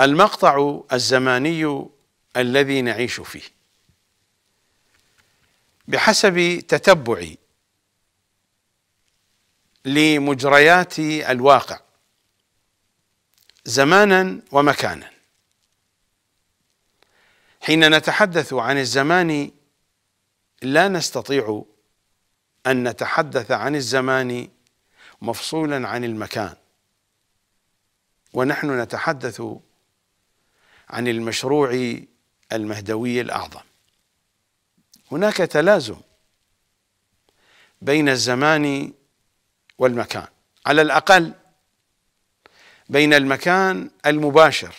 المقطع الزماني الذي نعيش فيه بحسب تتبعي لمجريات الواقع زمانا ومكانا حين نتحدث عن الزمان لا نستطيع ان نتحدث عن الزمان مفصولا عن المكان ونحن نتحدث عن المشروع المهدوي الأعظم هناك تلازم بين الزمان والمكان على الأقل بين المكان المباشر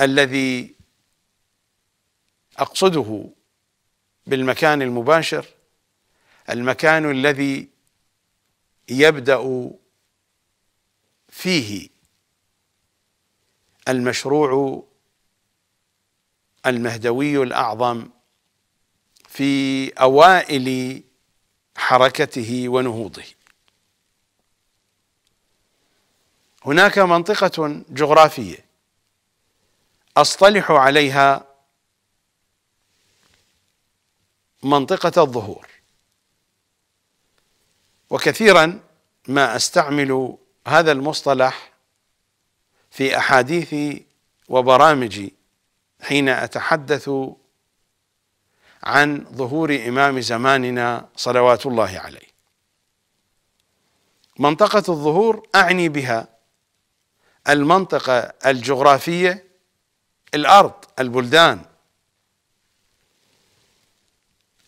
الذي أقصده بالمكان المباشر المكان الذي يبدأ فيه المشروع المهدوي الاعظم في اوائل حركته ونهوضه هناك منطقه جغرافيه اصطلح عليها منطقه الظهور وكثيرا ما استعمل هذا المصطلح في احاديثي وبرامجي حين اتحدث عن ظهور امام زماننا صلوات الله عليه منطقه الظهور اعني بها المنطقه الجغرافيه الارض البلدان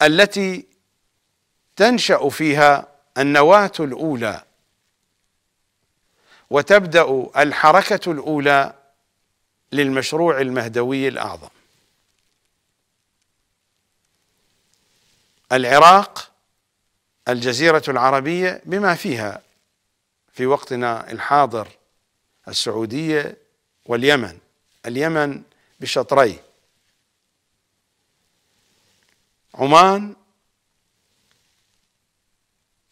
التي تنشا فيها النواه الاولى وتبدا الحركه الاولى للمشروع المهدوي الاعظم العراق الجزيره العربيه بما فيها في وقتنا الحاضر السعوديه واليمن اليمن بشطري عمان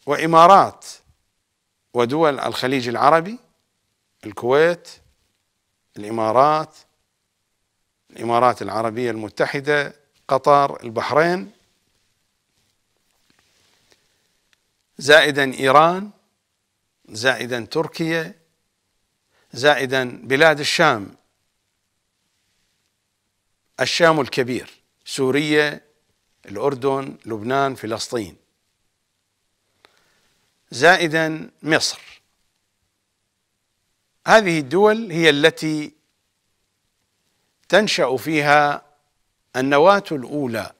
وامارات ودول الخليج العربي الكويت الامارات الامارات العربيه المتحده قطر البحرين زائدا ايران زائدا تركيا زائدا بلاد الشام الشام الكبير سوريا الاردن لبنان فلسطين زائدا مصر هذه الدول هي التي تنشا فيها النواه الاولى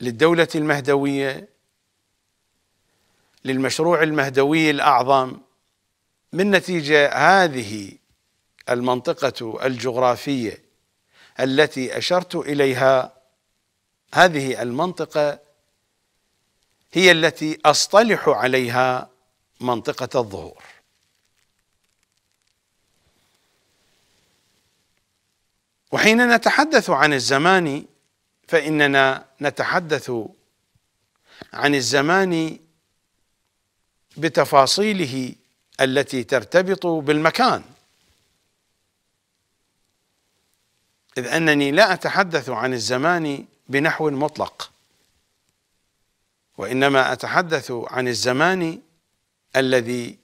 للدوله المهدويه للمشروع المهدوي الاعظم من نتيجه هذه المنطقه الجغرافيه التي اشرت اليها هذه المنطقه هي التي اصطلح عليها منطقه الظهور وحين نتحدث عن الزمان فإننا نتحدث عن الزمان بتفاصيله التي ترتبط بالمكان إذ أنني لا أتحدث عن الزمان بنحو مطلق وإنما أتحدث عن الزمان الذي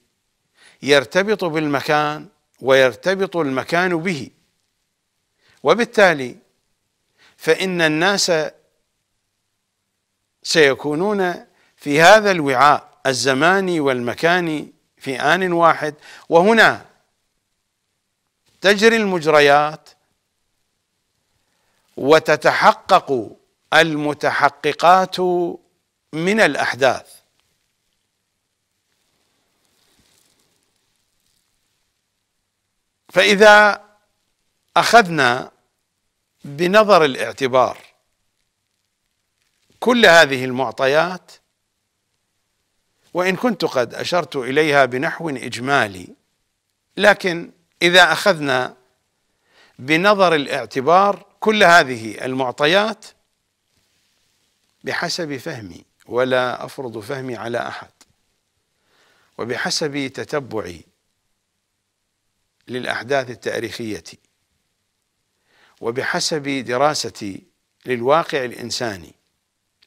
يرتبط بالمكان ويرتبط المكان به وبالتالي فإن الناس سيكونون في هذا الوعاء الزماني والمكاني في آن واحد وهنا تجري المجريات وتتحقق المتحققات من الأحداث فإذا أخذنا بنظر الاعتبار كل هذه المعطيات وان كنت قد اشرت اليها بنحو اجمالي لكن اذا اخذنا بنظر الاعتبار كل هذه المعطيات بحسب فهمي ولا افرض فهمي على احد وبحسب تتبعي للاحداث التاريخيه وبحسب دراستي للواقع الانساني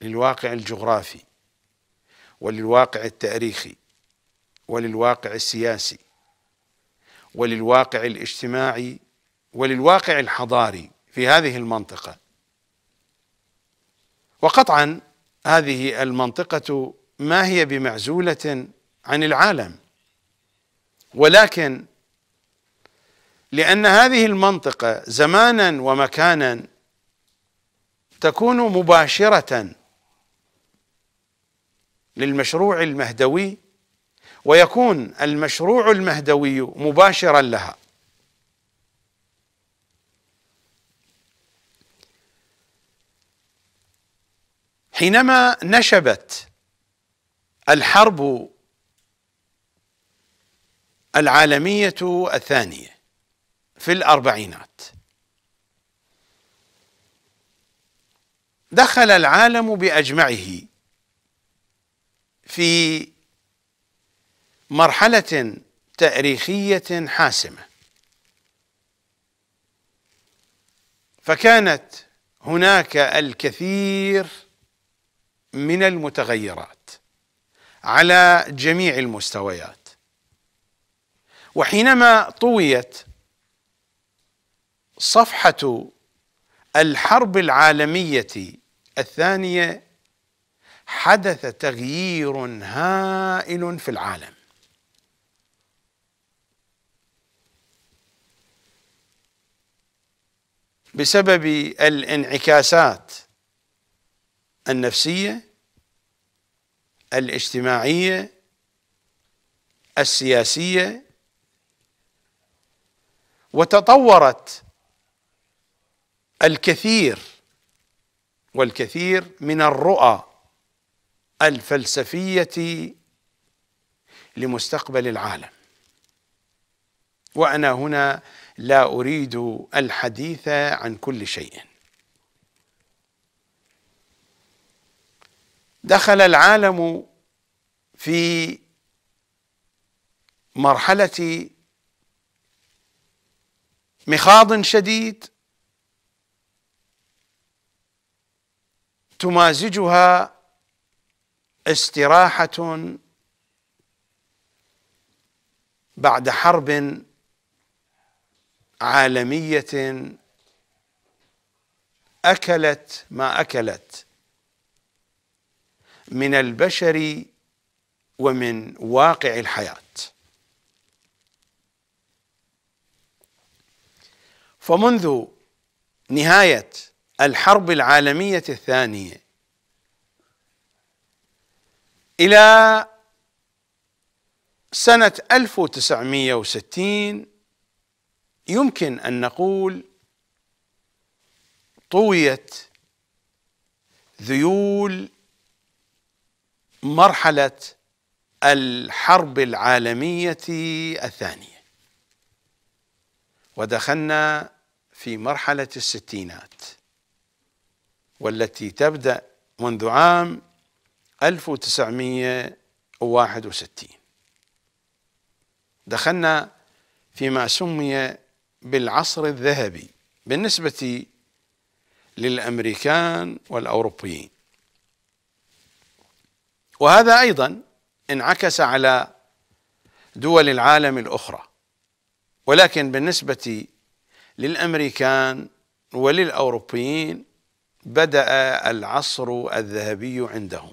للواقع الجغرافي وللواقع التاريخي وللواقع السياسي وللواقع الاجتماعي وللواقع الحضاري في هذه المنطقه وقطعا هذه المنطقه ما هي بمعزوله عن العالم ولكن لأن هذه المنطقة زمانا ومكانا تكون مباشرة للمشروع المهدوي ويكون المشروع المهدوي مباشرا لها حينما نشبت الحرب العالميه الثانيه في الأربعينات دخل العالم بأجمعه في مرحلة تاريخية حاسمة فكانت هناك الكثير من المتغيرات على جميع المستويات وحينما طويت صفحة الحرب العالمية الثانية حدث تغيير هائل في العالم بسبب الانعكاسات النفسية الاجتماعية السياسية وتطورت الكثير والكثير من الرؤى الفلسفيه لمستقبل العالم وانا هنا لا اريد الحديث عن كل شيء دخل العالم في مرحله مخاض شديد تمازجها استراحة بعد حرب عالمية أكلت ما أكلت من البشر ومن واقع الحياة فمنذ نهايه الحرب العالمية الثانية إلى سنة 1960 يمكن أن نقول طويت ذيول مرحلة الحرب العالمية الثانية ودخلنا في مرحلة الستينات والتي تبدأ منذ عام 1961 دخلنا فيما سمي بالعصر الذهبي بالنسبة للأمريكان والأوروبيين وهذا أيضا انعكس على دول العالم الأخرى ولكن بالنسبة للأمريكان وللأوروبيين بدأ العصر الذهبي عندهم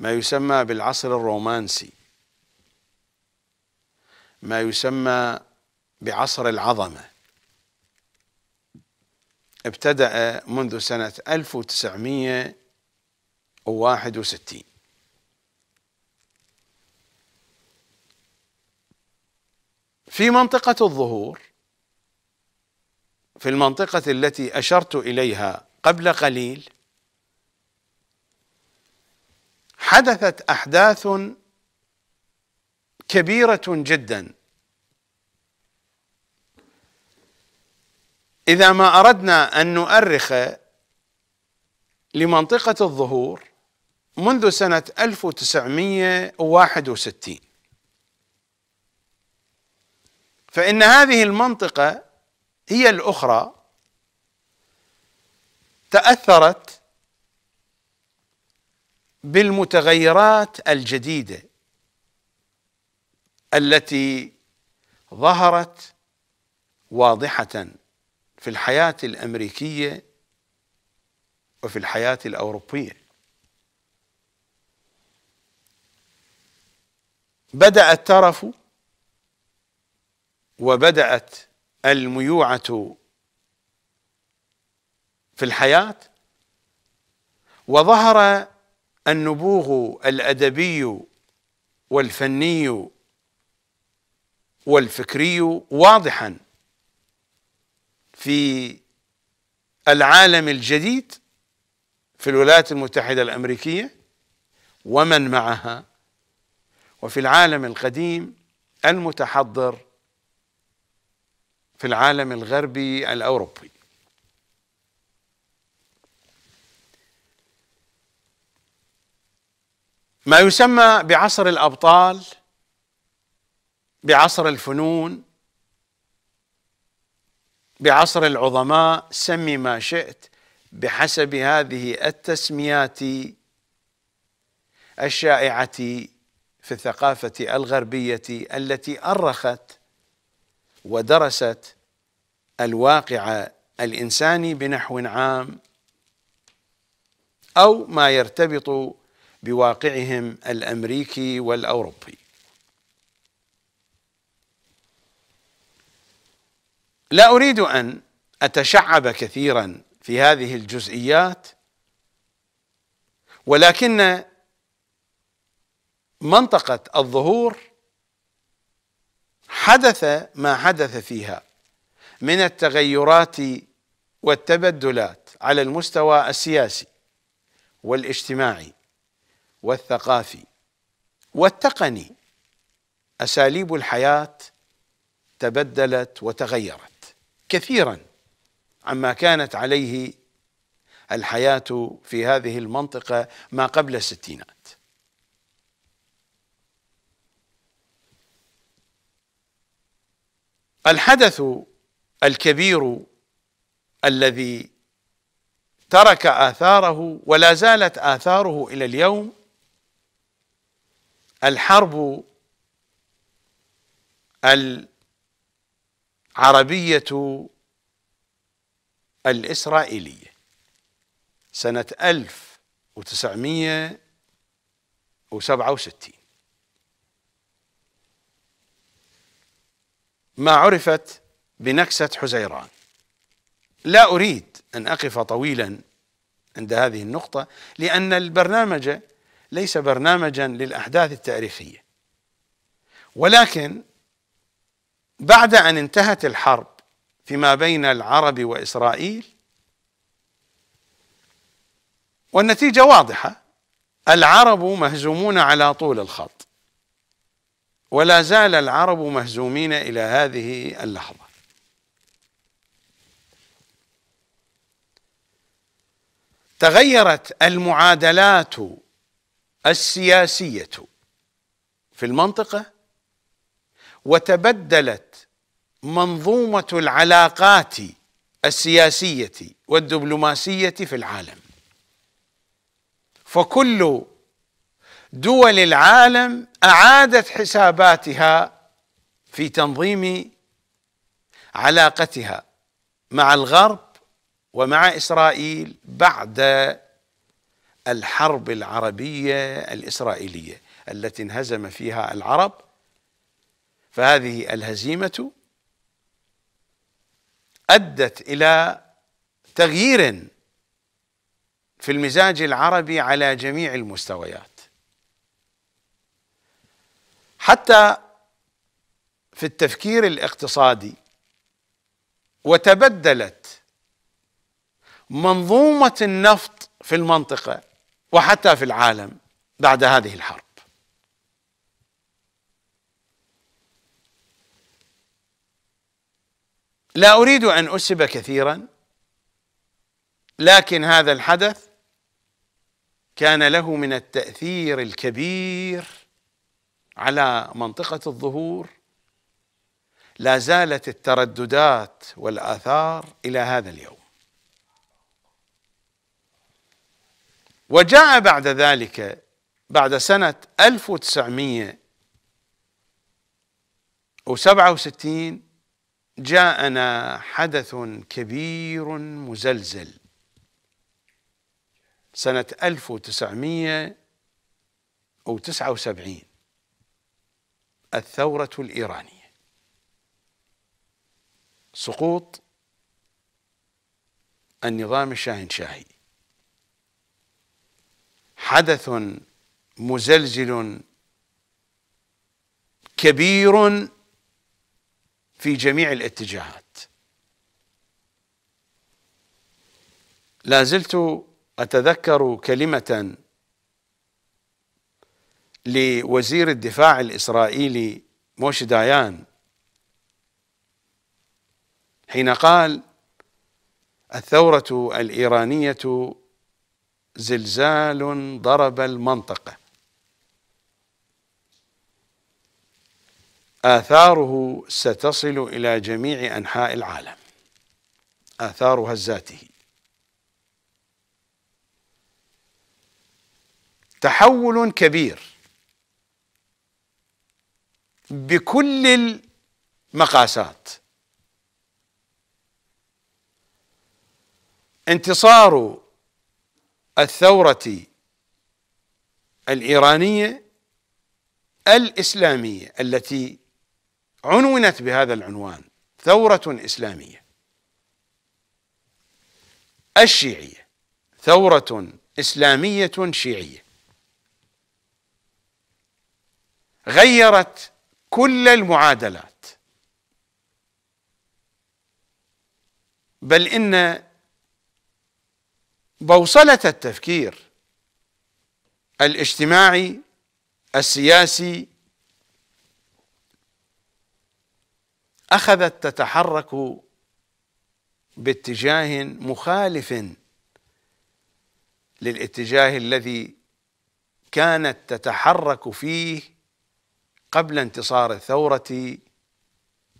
ما يسمى بالعصر الرومانسي ما يسمى بعصر العظمة ابتدأ منذ سنة 1961 في منطقة الظهور في المنطقة التي أشرت إليها قبل قليل حدثت أحداث كبيرة جدا إذا ما أردنا أن نؤرخ لمنطقة الظهور منذ سنة 1961 فإن هذه المنطقة هي الأخرى تأثرت بالمتغيرات الجديدة التي ظهرت واضحة في الحياة الأمريكية وفي الحياة الأوروبية بدأ الترف وبدأت الميوعة في الحياة وظهر النبوغ الأدبي والفني والفكري واضحا في العالم الجديد في الولايات المتحدة الأمريكية ومن معها وفي العالم القديم المتحضر في العالم الغربي الاوروبي ما يسمى بعصر الابطال بعصر الفنون بعصر العظماء سمي ما شئت بحسب هذه التسميات الشائعه في الثقافه الغربيه التي ارخت ودرست الواقع الانساني بنحو عام او ما يرتبط بواقعهم الامريكي والاوروبي لا اريد ان اتشعب كثيرا في هذه الجزئيات ولكن منطقه الظهور حدث ما حدث فيها من التغيرات والتبدلات على المستوى السياسي والاجتماعي والثقافي والتقني اساليب الحياه تبدلت وتغيرت كثيرا عما كانت عليه الحياه في هذه المنطقه ما قبل الستينات الحدث الكبير الذي ترك آثاره ولا زالت آثاره إلى اليوم الحرب العربية الإسرائيلية سنة 1967 ما عرفت بنكسة حزيران لا أريد أن أقف طويلا عند هذه النقطة لأن البرنامج ليس برنامجا للأحداث التاريخية ولكن بعد أن انتهت الحرب فيما بين العرب وإسرائيل والنتيجة واضحة العرب مهزومون على طول الخط ولا زال العرب مهزومين إلى هذه اللحظة تغيرت المعادلات السياسية في المنطقة وتبدلت منظومة العلاقات السياسية والدبلوماسية في العالم فكل دول العالم أعادت حساباتها في تنظيم علاقتها مع الغرب ومع إسرائيل بعد الحرب العربية الإسرائيلية التي انهزم فيها العرب فهذه الهزيمة أدت إلى تغيير في المزاج العربي على جميع المستويات حتى في التفكير الاقتصادي وتبدلت منظومه النفط في المنطقه وحتى في العالم بعد هذه الحرب لا اريد ان اسب كثيرا لكن هذا الحدث كان له من التاثير الكبير على منطقة الظهور لا زالت الترددات والآثار إلى هذا اليوم وجاء بعد ذلك بعد سنة 1967 جاءنا حدث كبير مزلزل سنة 1979 الثورة الإيرانية سقوط النظام الشاهنشاهي حدث مزلزل كبير في جميع الاتجاهات لا زلت اتذكر كلمه لوزير الدفاع الإسرائيلي موشي دايان حين قال الثورة الإيرانية زلزال ضرب المنطقة آثاره ستصل إلى جميع أنحاء العالم آثار هزاته تحول كبير بكل المقاسات انتصار الثورة الإيرانية الإسلامية التي عنونت بهذا العنوان ثورة إسلامية الشيعية ثورة إسلامية شيعية غيرت كل المعادلات بل إن بوصلة التفكير الاجتماعي السياسي أخذت تتحرك باتجاه مخالف للاتجاه الذي كانت تتحرك فيه قبل انتصار الثورة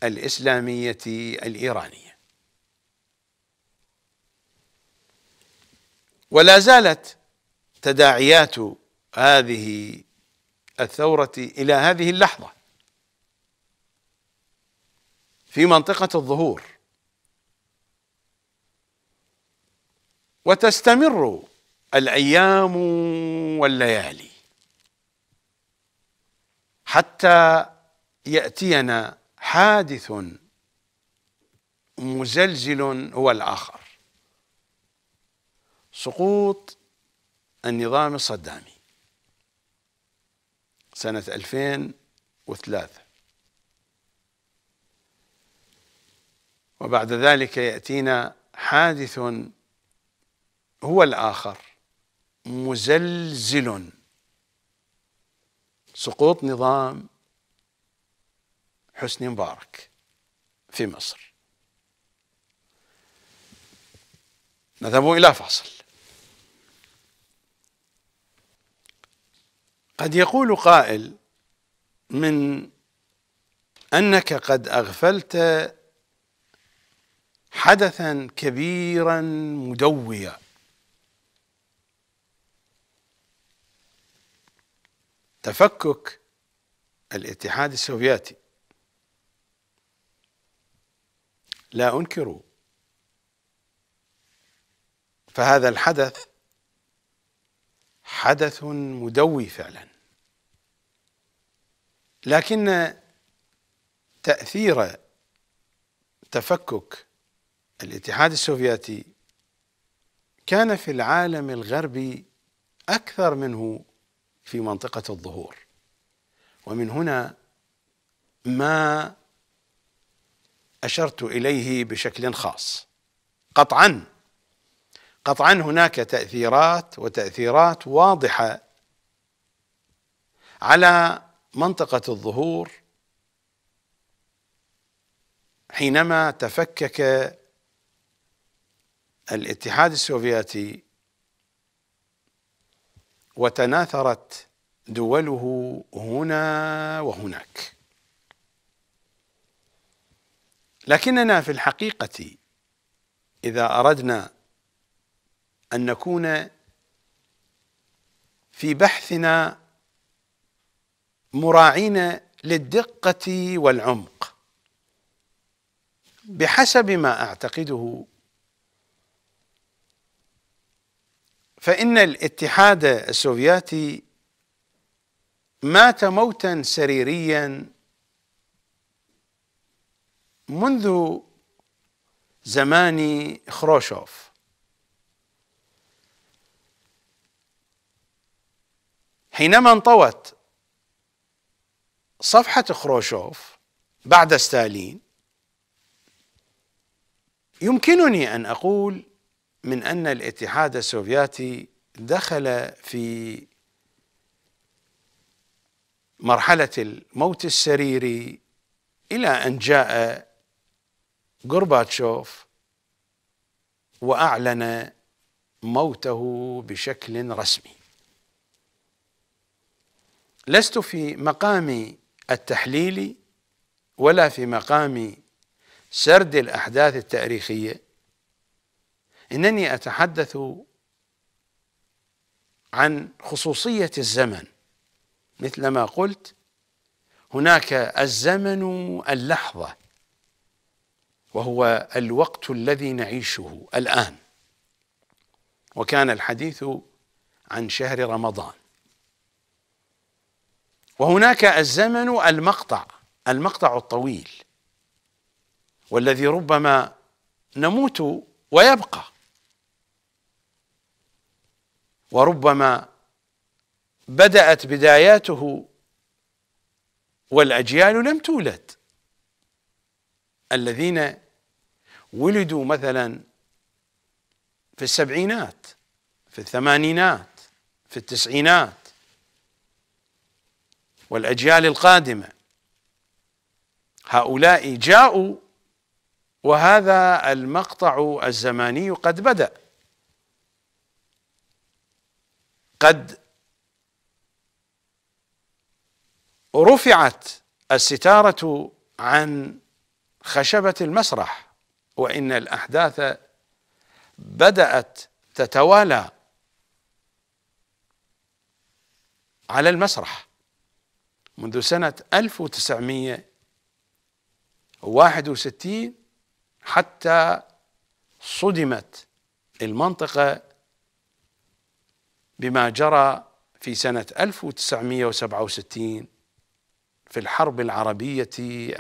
الإسلامية الإيرانية ولا زالت تداعيات هذه الثورة إلى هذه اللحظة في منطقة الظهور وتستمر الأيام والليالي حتى يأتينا حادث مزلزل هو الآخر سقوط النظام الصدامي سنة 2003 وبعد ذلك يأتينا حادث هو الآخر مزلزل سقوط نظام حسني مبارك في مصر نذهب إلى فاصل قد يقول قائل من أنك قد أغفلت حدثا كبيرا مدويا تفكك الاتحاد السوفيتي لا انكر فهذا الحدث حدث مدوي فعلا لكن تاثير تفكك الاتحاد السوفيتي كان في العالم الغربي اكثر منه في منطقة الظهور ومن هنا ما أشرت إليه بشكل خاص قطعا قطعا هناك تأثيرات وتأثيرات واضحة على منطقة الظهور حينما تفكك الاتحاد السوفيتي وتناثرت دوله هنا وهناك لكننا في الحقيقة إذا أردنا أن نكون في بحثنا مراعين للدقة والعمق بحسب ما أعتقده فإن الاتحاد السوفياتي مات موتا سريريا منذ زمان خروشوف حينما انطوت صفحة خروشوف بعد ستالين يمكنني أن أقول من أن الاتحاد السوفياتي دخل في مرحلة الموت السريري إلى أن جاء غورباتشوف وأعلن موته بشكل رسمي لست في مقام التحليل ولا في مقام سرد الأحداث التاريخية انني اتحدث عن خصوصيه الزمن مثلما قلت هناك الزمن اللحظه وهو الوقت الذي نعيشه الان وكان الحديث عن شهر رمضان وهناك الزمن المقطع المقطع الطويل والذي ربما نموت ويبقى وربما بدأت بداياته والأجيال لم تولد الذين ولدوا مثلا في السبعينات في الثمانينات في التسعينات والأجيال القادمة هؤلاء جاءوا وهذا المقطع الزماني قد بدأ قد رفعت الستاره عن خشبه المسرح وان الاحداث بدات تتوالى على المسرح منذ سنه 1961 حتى صدمت المنطقه بما جرى في سنة 1967 في الحرب العربية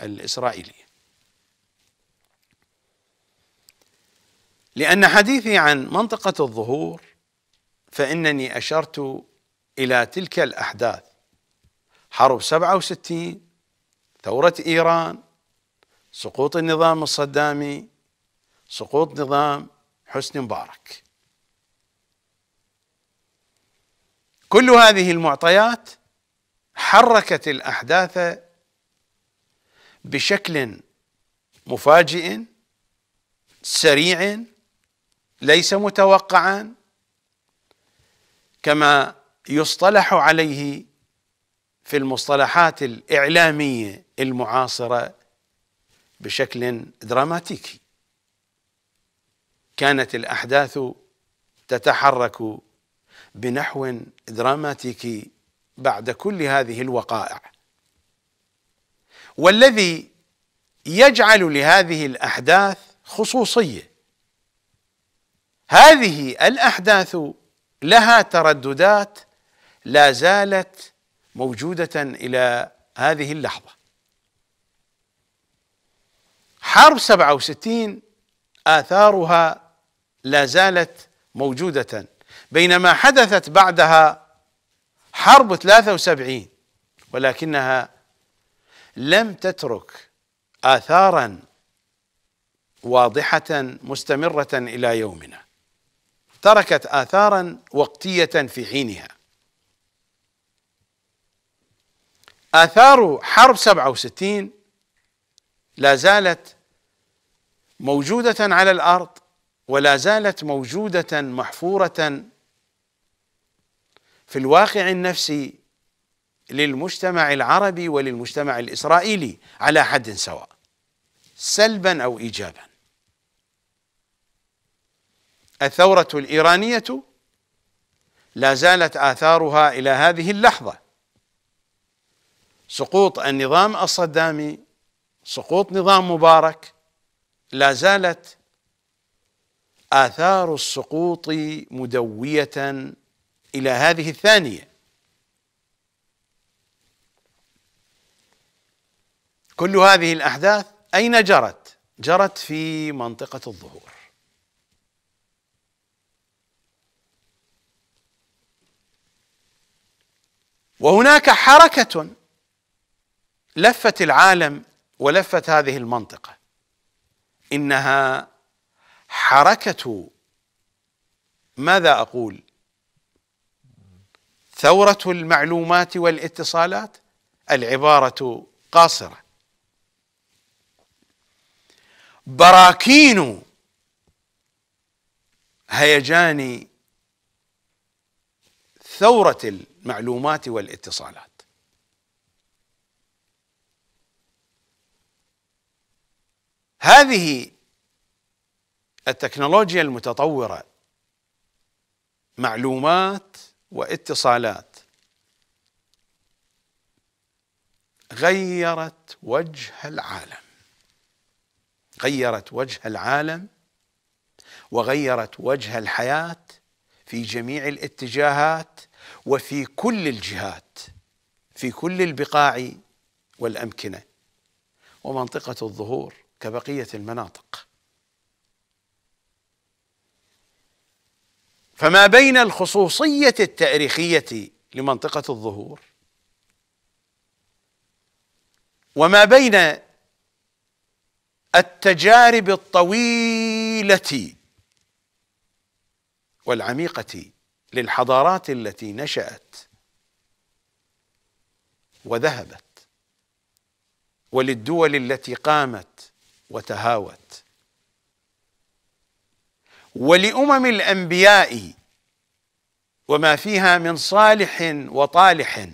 الإسرائيلية لأن حديثي عن منطقة الظهور فإنني أشرت إلى تلك الأحداث حرب 67 ثورة إيران سقوط النظام الصدامي سقوط نظام حسني مبارك كل هذه المعطيات حركت الاحداث بشكل مفاجئ سريع ليس متوقعا كما يصطلح عليه في المصطلحات الاعلاميه المعاصره بشكل دراماتيكي كانت الاحداث تتحرك بنحو دراماتيكي بعد كل هذه الوقائع والذي يجعل لهذه الاحداث خصوصيه هذه الاحداث لها ترددات لا زالت موجوده الى هذه اللحظه حرب 67 اثارها لا زالت موجوده بينما حدثت بعدها حرب 73 ولكنها لم تترك آثارا واضحة مستمرة إلى يومنا تركت آثارا وقتية في حينها آثار حرب 67 لا زالت موجودة على الأرض ولا زالت موجودة محفورة في الواقع النفسي للمجتمع العربي وللمجتمع الاسرائيلي على حد سواء سلبا او ايجابا الثوره الايرانيه لا زالت اثارها الى هذه اللحظه سقوط النظام الصدامي سقوط نظام مبارك لا زالت آثار السقوط مدوية إلى هذه الثانية كل هذه الأحداث أين جرت؟ جرت في منطقة الظهور وهناك حركة لفت العالم ولفت هذه المنطقة إنها حركة ماذا أقول؟ ثوره المعلومات والاتصالات العباره قاصره براكين هيجان ثوره المعلومات والاتصالات هذه التكنولوجيا المتطوره معلومات واتصالات غيرت وجه العالم غيرت وجه العالم وغيرت وجه الحياه في جميع الاتجاهات وفي كل الجهات في كل البقاع والامكنه ومنطقه الظهور كبقيه المناطق فما بين الخصوصية التاريخية لمنطقة الظهور وما بين التجارب الطويلة والعميقة للحضارات التي نشأت وذهبت وللدول التي قامت وتهاوت ولأمم الأنبياء وما فيها من صالح وطالح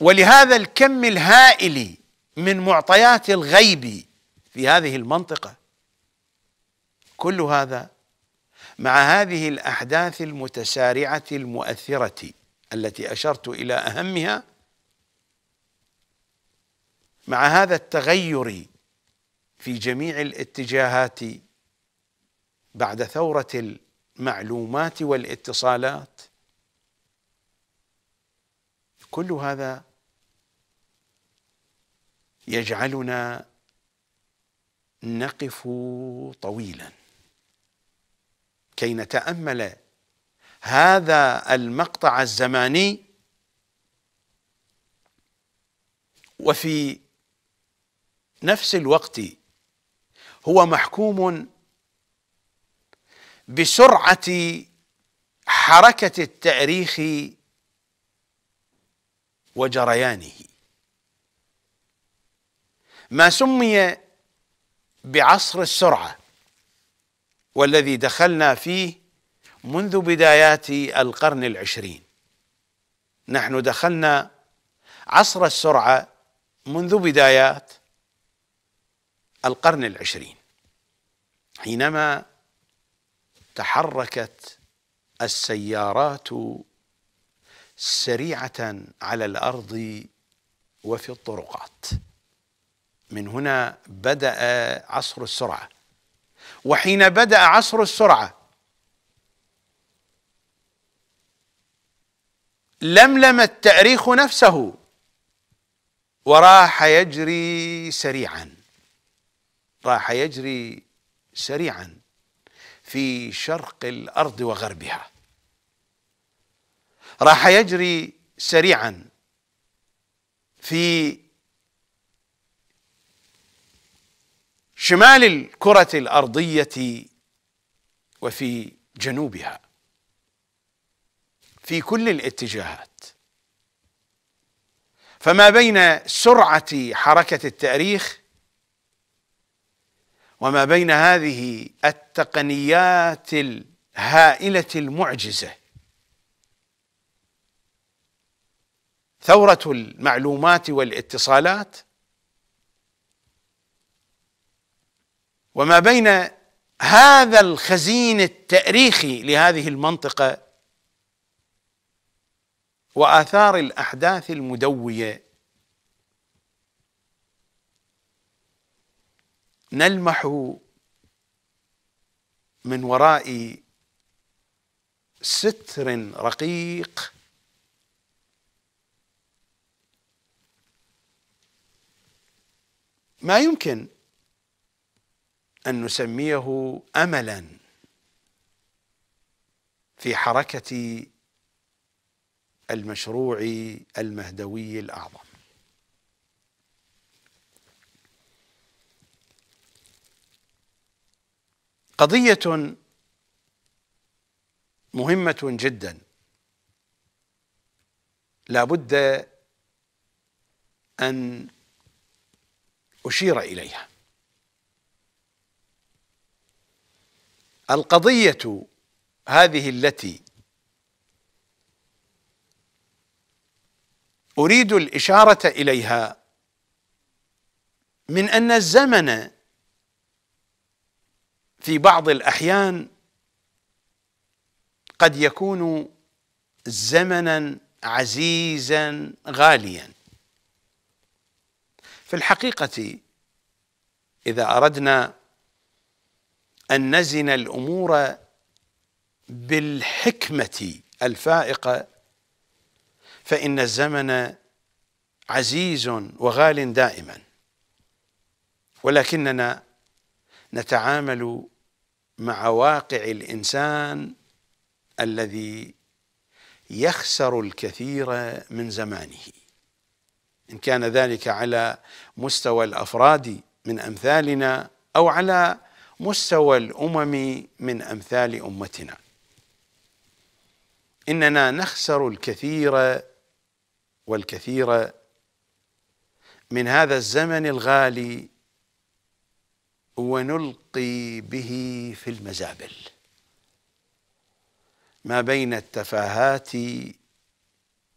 ولهذا الكم الهائل من معطيات الغيب في هذه المنطقة كل هذا مع هذه الأحداث المتسارعة المؤثرة التي أشرت إلى أهمها مع هذا التغير في جميع الاتجاهات بعد ثوره المعلومات والاتصالات كل هذا يجعلنا نقف طويلا كي نتامل هذا المقطع الزماني وفي نفس الوقت هو محكوم بسرعه حركه التاريخ وجريانه ما سمي بعصر السرعه والذي دخلنا فيه منذ بدايات القرن العشرين نحن دخلنا عصر السرعه منذ بدايات القرن العشرين حينما تحركت السيارات سريعه على الارض وفي الطرقات من هنا بدا عصر السرعه وحين بدا عصر السرعه لملم التاريخ نفسه وراح يجري سريعا راح يجري سريعا في شرق الارض وغربها راح يجري سريعا في شمال الكره الارضيه وفي جنوبها في كل الاتجاهات فما بين سرعه حركه التاريخ وما بين هذه التقنيات الهائله المعجزه ثوره المعلومات والاتصالات وما بين هذا الخزين التاريخي لهذه المنطقه واثار الاحداث المدويه نلمح من وراء ستر رقيق ما يمكن ان نسميه املا في حركه المشروع المهدوي الاعظم قضية مهمة جدا لابد أن أشير إليها القضية هذه التي أريد الإشارة إليها من أن الزمن في بعض الأحيان قد يكون زمنا عزيزا غاليا في الحقيقة إذا أردنا أن نزن الأمور بالحكمة الفائقة فإن الزمن عزيز وغال دائما ولكننا نتعامل مع واقع الانسان الذي يخسر الكثير من زمانه ان كان ذلك على مستوى الافراد من امثالنا او على مستوى الامم من امثال امتنا اننا نخسر الكثير والكثير من هذا الزمن الغالي ونلقي به في المزابل ما بين التفاهات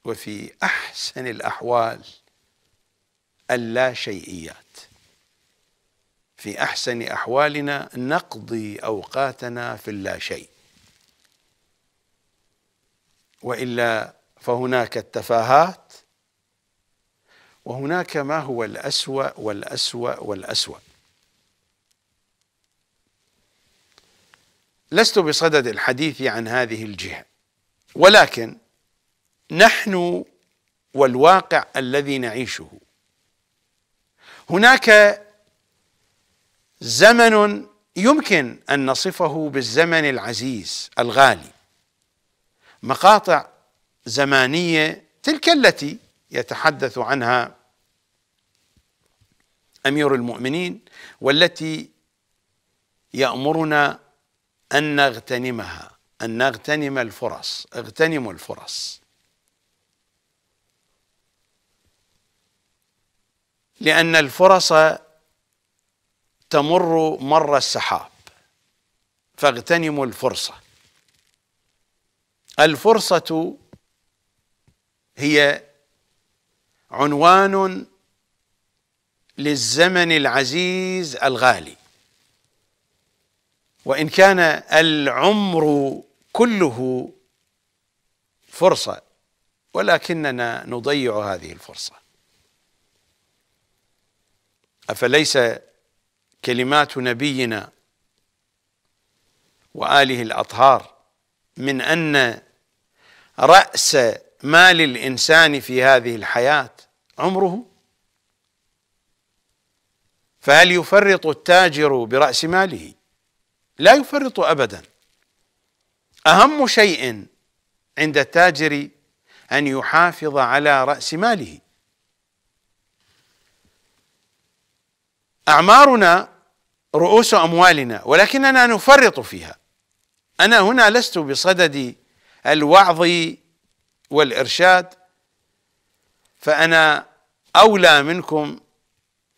وفي احسن الاحوال اللاشيئيات في احسن احوالنا نقضي اوقاتنا في اللاشيء والا فهناك التفاهات وهناك ما هو الاسوا والاسوا والاسوا لست بصدد الحديث عن هذه الجهه ولكن نحن والواقع الذي نعيشه هناك زمن يمكن ان نصفه بالزمن العزيز الغالي مقاطع زمانيه تلك التي يتحدث عنها امير المؤمنين والتي يامرنا أن نغتنمها أن نغتنم الفرص اغتنموا الفرص لأن الفرص تمر مر السحاب فاغتنموا الفرصة الفرصة هي عنوان للزمن العزيز الغالي وان كان العمر كله فرصه ولكننا نضيع هذه الفرصه افليس كلمات نبينا واله الاطهار من ان راس مال الانسان في هذه الحياه عمره فهل يفرط التاجر براس ماله لا يفرط ابدا اهم شيء عند التاجر ان يحافظ على راس ماله اعمارنا رؤوس اموالنا ولكننا نفرط فيها انا هنا لست بصدد الوعظ والارشاد فانا اولى منكم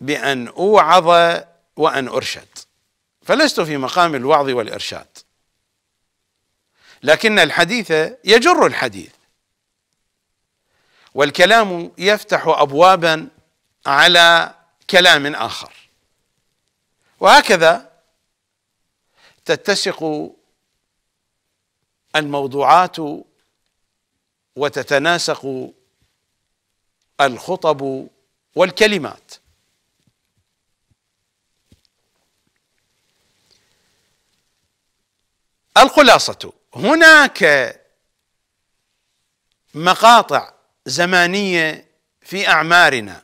بان اوعظ وان ارشد فلست في مقام الوعظ والارشاد لكن الحديث يجر الحديث والكلام يفتح ابوابا على كلام اخر وهكذا تتسق الموضوعات وتتناسق الخطب والكلمات الخلاصة هناك مقاطع زمانية في أعمارنا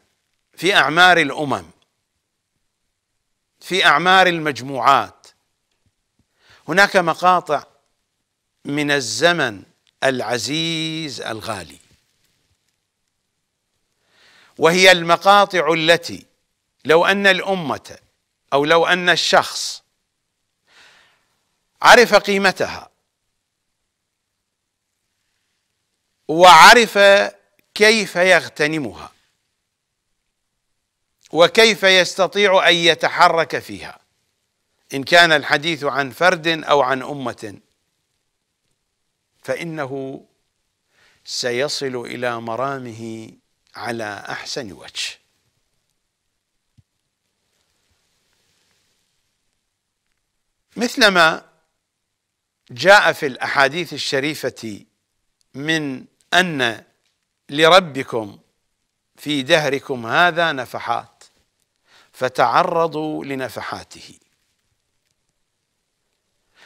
في أعمار الأمم في أعمار المجموعات هناك مقاطع من الزمن العزيز الغالي وهي المقاطع التي لو ان الامه او لو ان الشخص عرف قيمتها وعرف كيف يغتنمها وكيف يستطيع ان يتحرك فيها ان كان الحديث عن فرد او عن امه فانه سيصل الى مرامه على احسن وجه مثلما جاء في الاحاديث الشريفه من ان لربكم في دهركم هذا نفحات فتعرضوا لنفحاته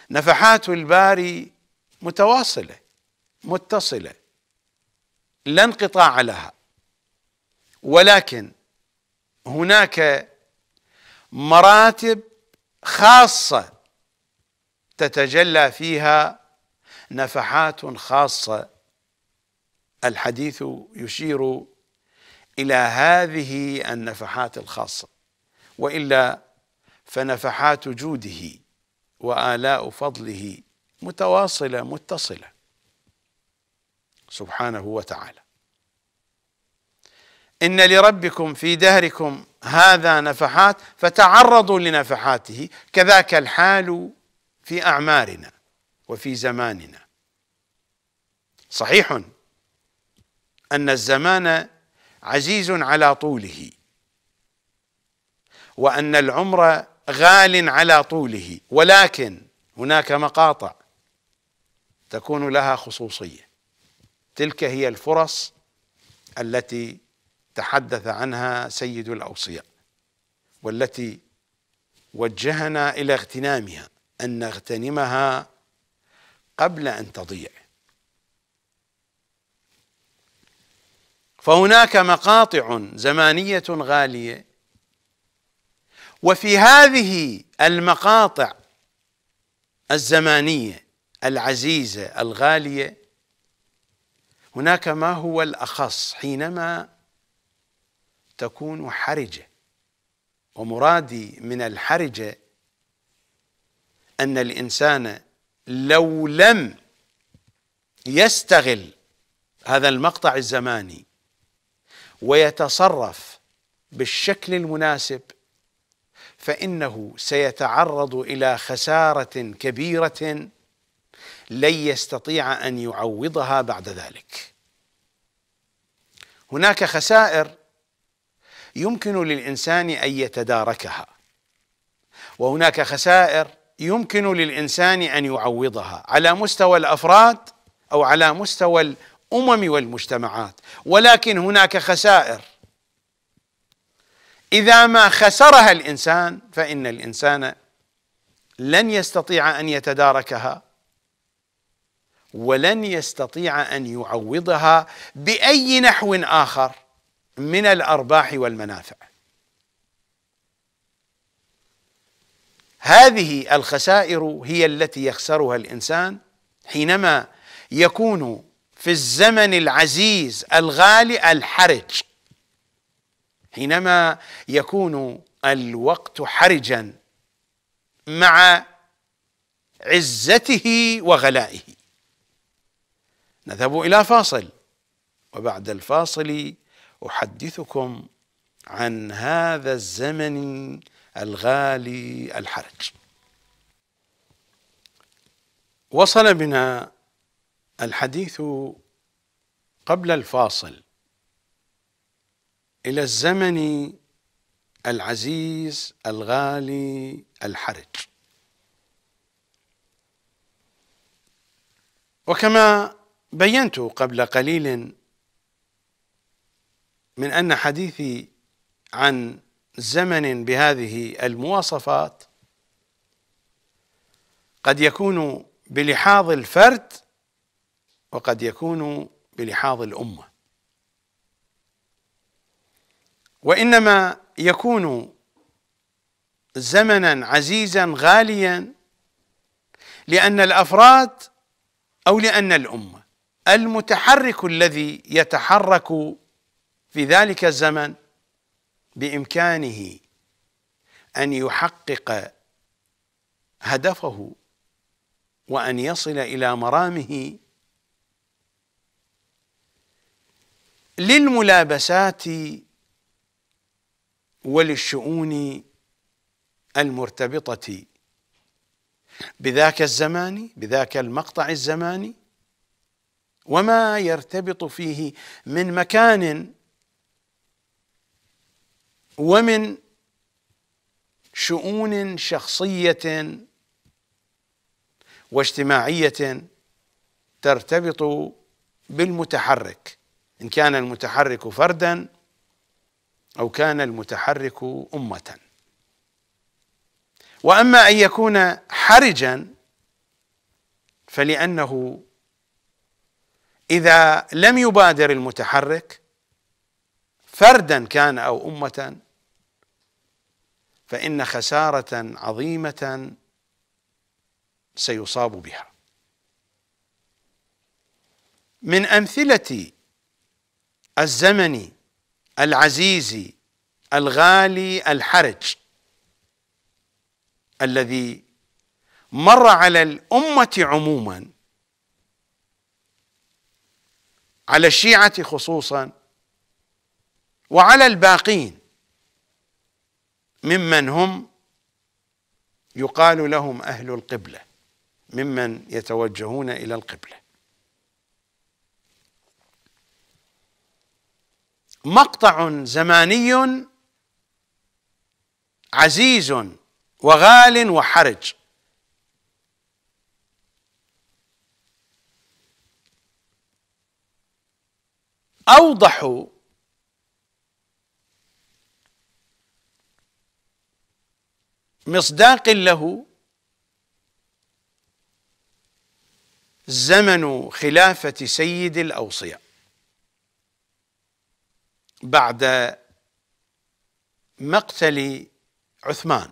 نفحات الباري متواصله متصله لا انقطاع لها ولكن هناك مراتب خاصه تتجلى فيها نفحات خاصه الحديث يشير الى هذه النفحات الخاصه والا فنفحات جوده والاء فضله متواصله متصله سبحانه وتعالى ان لربكم في دهركم هذا نفحات فتعرضوا لنفحاته كذاك الحال في أعمارنا وفي زماننا صحيح أن الزمان عزيز على طوله وأن العمر غال على طوله ولكن هناك مقاطع تكون لها خصوصية تلك هي الفرص التي تحدث عنها سيد الأوصياء والتي وجهنا إلى اغتنامها أن نغتنمها قبل أن تضيع فهناك مقاطع زمانية غالية وفي هذه المقاطع الزمانية العزيزة الغالية هناك ما هو الأخص حينما تكون حرجة ومرادي من الحرجة أن الإنسان لو لم يستغل هذا المقطع الزماني ويتصرف بالشكل المناسب فإنه سيتعرض إلى خسارة كبيرة لن يستطيع أن يعوضها بعد ذلك هناك خسائر يمكن للإنسان أن يتداركها وهناك خسائر يمكن للانسان ان يعوضها على مستوى الافراد او على مستوى الامم والمجتمعات ولكن هناك خسائر اذا ما خسرها الانسان فان الانسان لن يستطيع ان يتداركها ولن يستطيع ان يعوضها باي نحو اخر من الارباح والمنافع هذه الخسائر هي التي يخسرها الانسان حينما يكون في الزمن العزيز الغالي الحرج حينما يكون الوقت حرجا مع عزته وغلائه نذهب الى فاصل وبعد الفاصل احدثكم عن هذا الزمن الغالي الحرج وصل بنا الحديث قبل الفاصل الى الزمن العزيز الغالي الحرج وكما بينت قبل قليل من ان حديثي عن زمن بهذه المواصفات قد يكون بلحاظ الفرد وقد يكون بلحاظ الامه وانما يكون زمنا عزيزا غاليا لان الافراد او لان الامه المتحرك الذي يتحرك في ذلك الزمن بامكانه ان يحقق هدفه وان يصل الى مرامه للملابسات وللشؤون المرتبطه بذاك الزمان بذاك المقطع الزماني وما يرتبط فيه من مكان ومن شؤون شخصيه واجتماعيه ترتبط بالمتحرك ان كان المتحرك فردا او كان المتحرك امه واما ان يكون حرجا فلانه اذا لم يبادر المتحرك فردا كان او امه فإن خسارة عظيمة سيصاب بها من أمثلة الزمن العزيز الغالي الحرج الذي مر على الأمة عموما على الشيعة خصوصا وعلى الباقين ممن هم يقال لهم أهل القبلة ممن يتوجهون إلى القبلة مقطع زماني عزيز وغال وحرج أوضح مصداق له زمن خلافة سيد الأوصياء بعد مقتل عثمان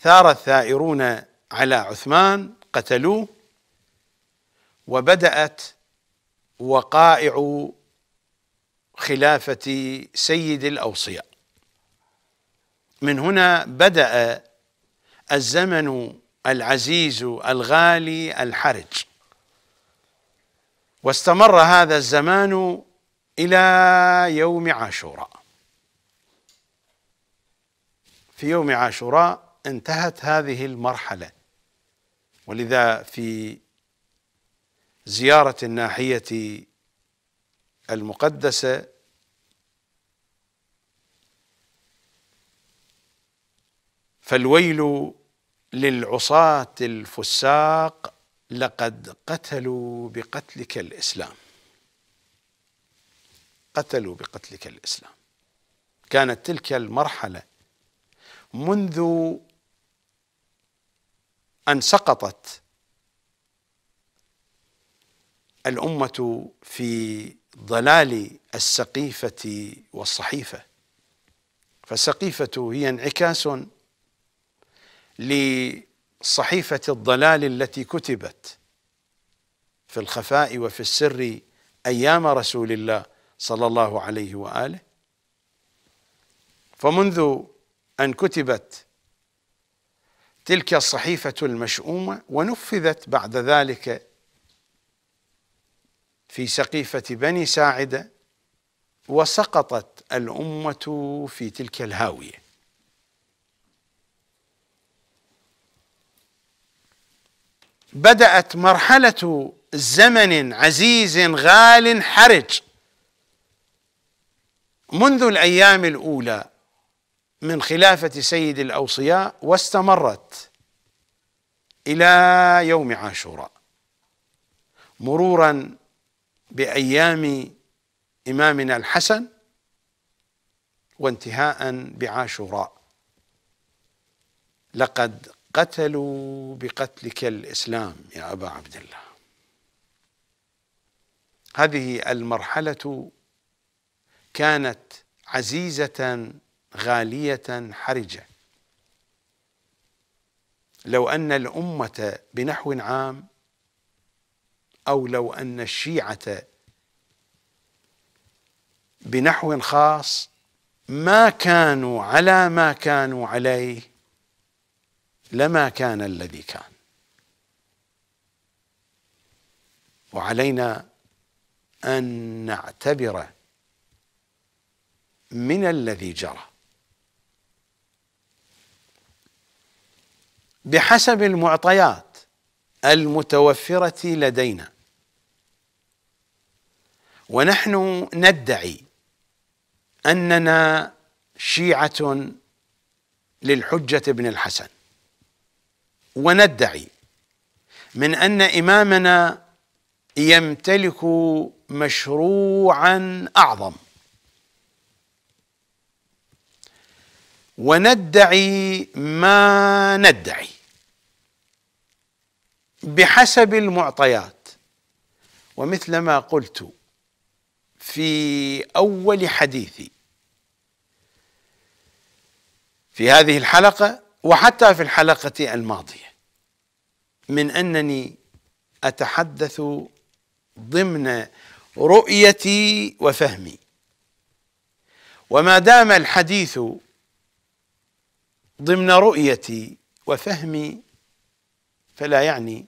ثار الثائرون على عثمان قتلوه وبدأت وقائع خلافة سيد الأوصياء من هنا بدأ الزمن العزيز الغالي الحرج واستمر هذا الزمان إلى يوم عاشوراء في يوم عاشوراء انتهت هذه المرحلة ولذا في زيارة الناحية المقدسة فالويل للعصاة الفساق لقد قتلوا بقتلك الاسلام قتلوا بقتلك الاسلام كانت تلك المرحله منذ ان سقطت الامه في ضلال السقيفه والصحيفه فالسقيفه هي انعكاس لصحيفة الضلال التي كتبت في الخفاء وفي السر أيام رسول الله صلى الله عليه وآله فمنذ أن كتبت تلك الصحيفة المشؤومة ونفذت بعد ذلك في سقيفة بني ساعدة وسقطت الأمة في تلك الهاوية بدأت مرحلة زمن عزيز غال حرج منذ الأيام الأولى من خلافة سيد الأوصياء واستمرت إلى يوم عاشوراء مرورا بأيام إمامنا الحسن وانتهاء بعاشوراء لقد قتلوا بقتلك الإسلام يا أبا عبد الله هذه المرحلة كانت عزيزة غالية حرجة لو أن الأمة بنحو عام أو لو أن الشيعة بنحو خاص ما كانوا على ما كانوا عليه لما كان الذي كان وعلينا ان نعتبر من الذي جرى بحسب المعطيات المتوفره لدينا ونحن ندعي اننا شيعه للحجه بن الحسن وندعي من ان امامنا يمتلك مشروعا اعظم وندعي ما ندعي بحسب المعطيات ومثل ما قلت في اول حديثي في هذه الحلقه وحتى في الحلقة الماضية من أنني أتحدث ضمن رؤيتي وفهمي وما دام الحديث ضمن رؤيتي وفهمي فلا يعني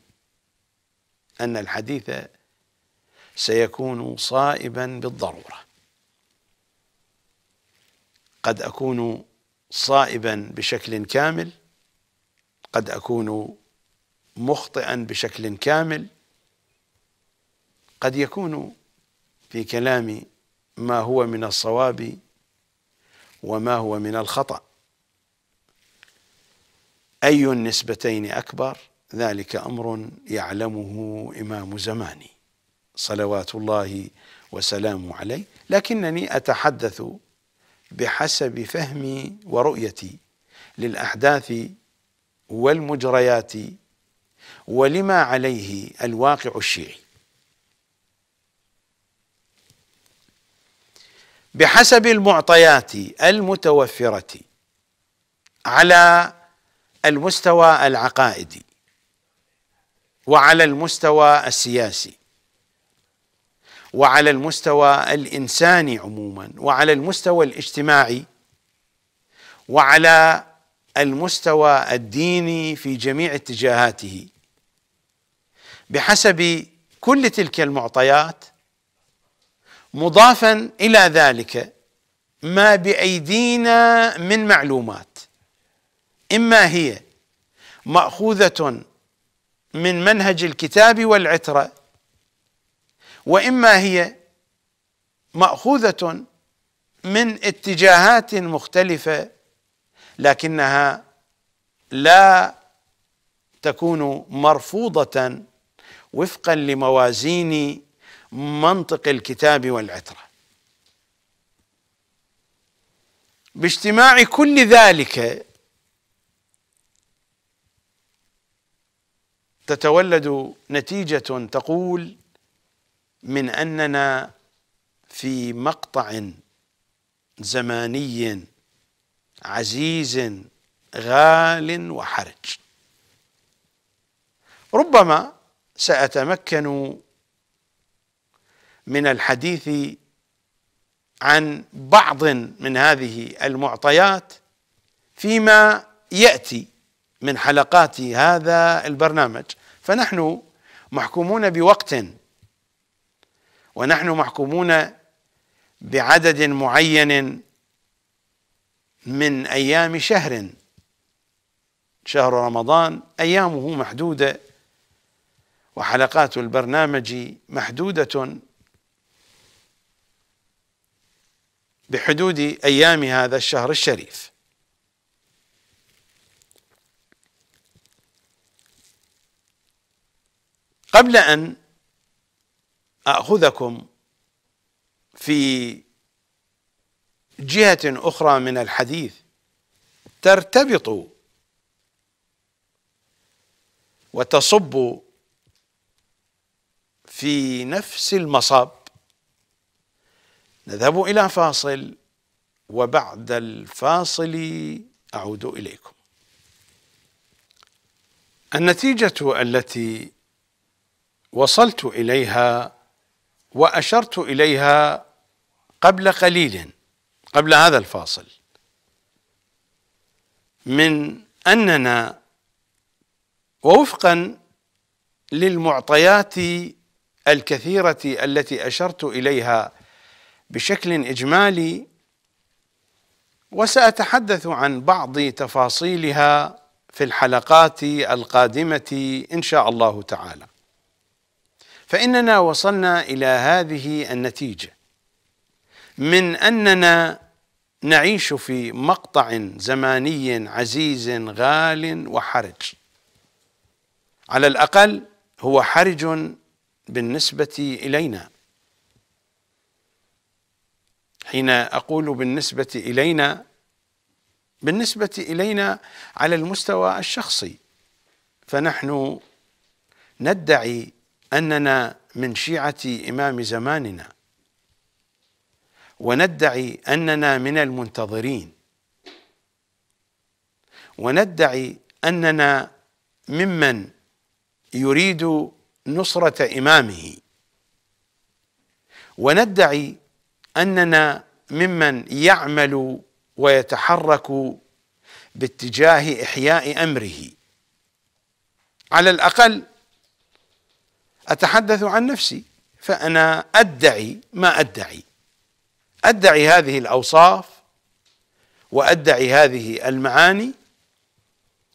أن الحديث سيكون صائبا بالضرورة قد أكون صائبا بشكل كامل قد اكون مخطئا بشكل كامل قد يكون في كلامي ما هو من الصواب وما هو من الخطأ أي النسبتين أكبر ذلك أمر يعلمه إمام زماني صلوات الله وسلامه عليه لكنني أتحدث بحسب فهمي ورؤيتي للاحداث والمجريات ولما عليه الواقع الشيعي بحسب المعطيات المتوفره على المستوى العقائدي وعلى المستوى السياسي وعلى المستوى الانساني عموما وعلى المستوى الاجتماعي وعلى المستوى الديني في جميع اتجاهاته بحسب كل تلك المعطيات مضافا الى ذلك ما بايدينا من معلومات اما هي ماخوذه من منهج الكتاب والعتره واما هي ماخوذه من اتجاهات مختلفه لكنها لا تكون مرفوضه وفقا لموازين منطق الكتاب والعتره باجتماع كل ذلك تتولد نتيجه تقول من أننا في مقطع زماني عزيز غال وحرج ربما سأتمكن من الحديث عن بعض من هذه المعطيات فيما يأتي من حلقات هذا البرنامج فنحن محكومون بوقت ونحن محكومون بعدد معين من ايام شهر شهر رمضان ايامه محدوده وحلقات البرنامج محدوده بحدود ايام هذا الشهر الشريف قبل ان اخذكم في جهه اخرى من الحديث ترتبط وتصب في نفس المصاب نذهب الى فاصل وبعد الفاصل اعود اليكم النتيجه التي وصلت اليها واشرت اليها قبل قليل قبل هذا الفاصل من اننا ووفقا للمعطيات الكثيره التي اشرت اليها بشكل اجمالي وساتحدث عن بعض تفاصيلها في الحلقات القادمه ان شاء الله تعالى فإننا وصلنا إلى هذه النتيجة من أننا نعيش في مقطع زماني عزيز غال وحرج على الأقل هو حرج بالنسبة إلينا حين أقول بالنسبة إلينا بالنسبة إلينا على المستوى الشخصي فنحن ندعي أننا من شيعة إمام زماننا وندعي أننا من المنتظرين وندعي أننا ممن يريد نصرة إمامه وندعي أننا ممن يعمل ويتحرك باتجاه إحياء أمره على الأقل أتحدث عن نفسي فأنا أدعي ما أدعي أدعي هذه الأوصاف وأدعي هذه المعاني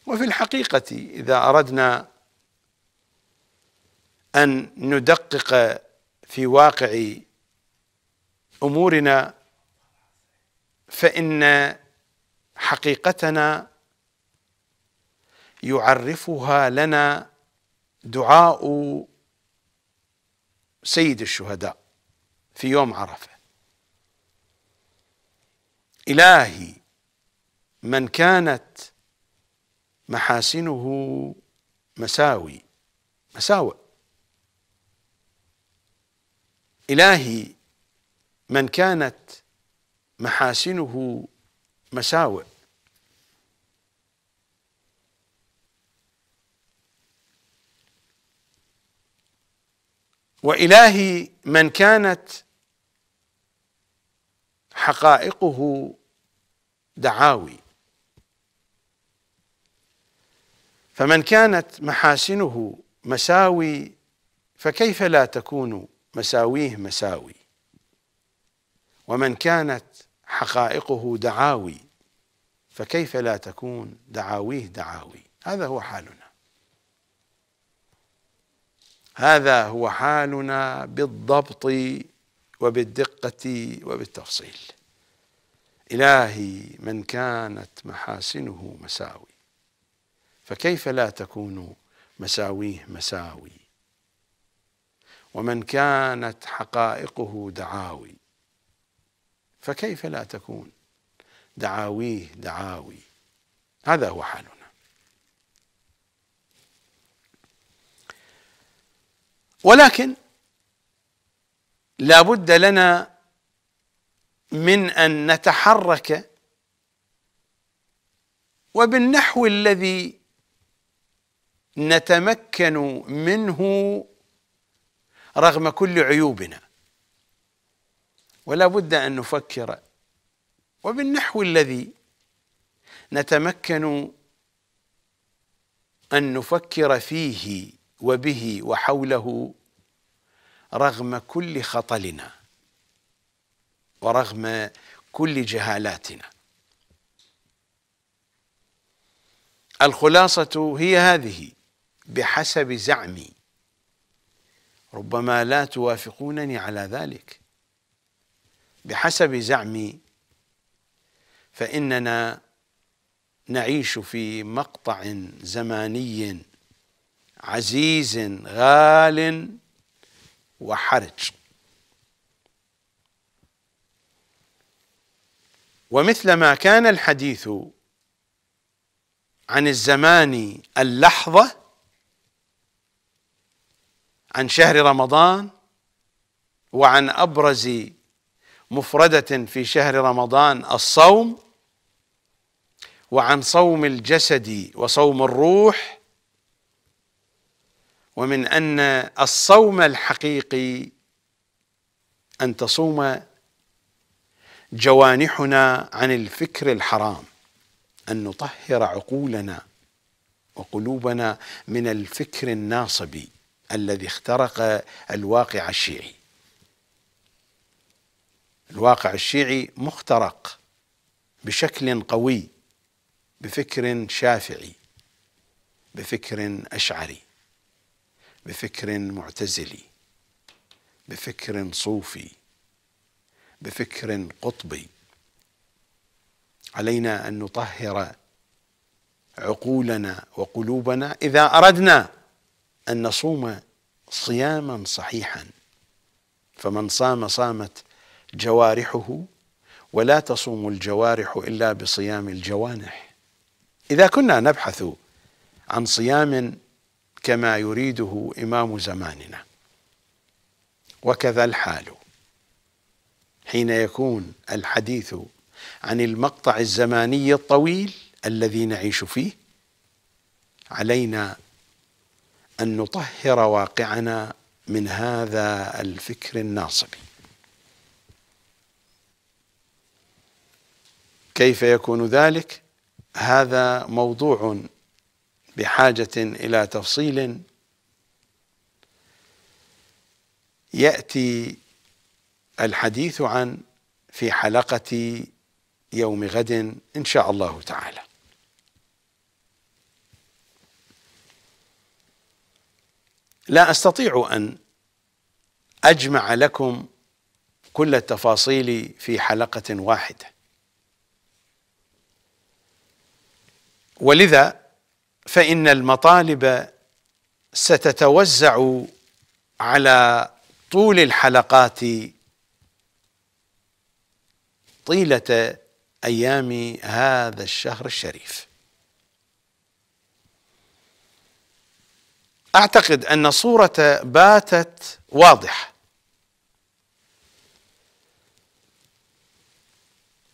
وفي الحقيقة إذا أردنا أن ندقق في واقع أمورنا فإن حقيقتنا يعرفها لنا دعاء سيد الشهداء في يوم عرفه الهي من كانت محاسنه مساوي مساوئ الهي من كانت محاسنه مساوئ وإلهي من كانت حقائقه دعاوي فمن كانت محاسنه مساوي فكيف لا تكون مساويه مساوي ومن كانت حقائقه دعاوي فكيف لا تكون دعاويه دعاوي هذا هو حالنا هذا هو حالنا بالضبط وبالدقة وبالتفصيل إلهي من كانت محاسنه مساوي فكيف لا تكون مساويه مساوي ومن كانت حقائقه دعاوي فكيف لا تكون دعاويه دعاوي هذا هو حالنا ولكن لابد لنا من أن نتحرك وبالنحو الذي نتمكن منه رغم كل عيوبنا ولا بد أن نفكر وبالنحو الذي نتمكن أن نفكر فيه وبه وحوله رغم كل خطلنا ورغم كل جهالاتنا الخلاصة هي هذه بحسب زعمي ربما لا توافقونني على ذلك بحسب زعمي فإننا نعيش في مقطع زماني عزيز غال وحرج ومثلما كان الحديث عن الزمان اللحظة عن شهر رمضان وعن أبرز مفردة في شهر رمضان الصوم وعن صوم الجسد وصوم الروح ومن ان الصوم الحقيقي ان تصوم جوانحنا عن الفكر الحرام ان نطهر عقولنا وقلوبنا من الفكر الناصبي الذي اخترق الواقع الشيعي الواقع الشيعي مخترق بشكل قوي بفكر شافعي بفكر اشعري بفكر معتزلي بفكر صوفي بفكر قطبي علينا ان نطهر عقولنا وقلوبنا اذا اردنا ان نصوم صياما صحيحا فمن صام صامت جوارحه ولا تصوم الجوارح الا بصيام الجوانح اذا كنا نبحث عن صيام كما يريده إمام زماننا وكذا الحال حين يكون الحديث عن المقطع الزماني الطويل الذي نعيش فيه علينا أن نطهر واقعنا من هذا الفكر الناصب كيف يكون ذلك هذا موضوع بحاجة إلى تفصيل يأتي الحديث عن في حلقة يوم غد إن شاء الله تعالى لا أستطيع أن أجمع لكم كل التفاصيل في حلقة واحدة ولذا فإن المطالب ستتوزع على طول الحلقات طيلة أيام هذا الشهر الشريف أعتقد أن صورة باتت واضحة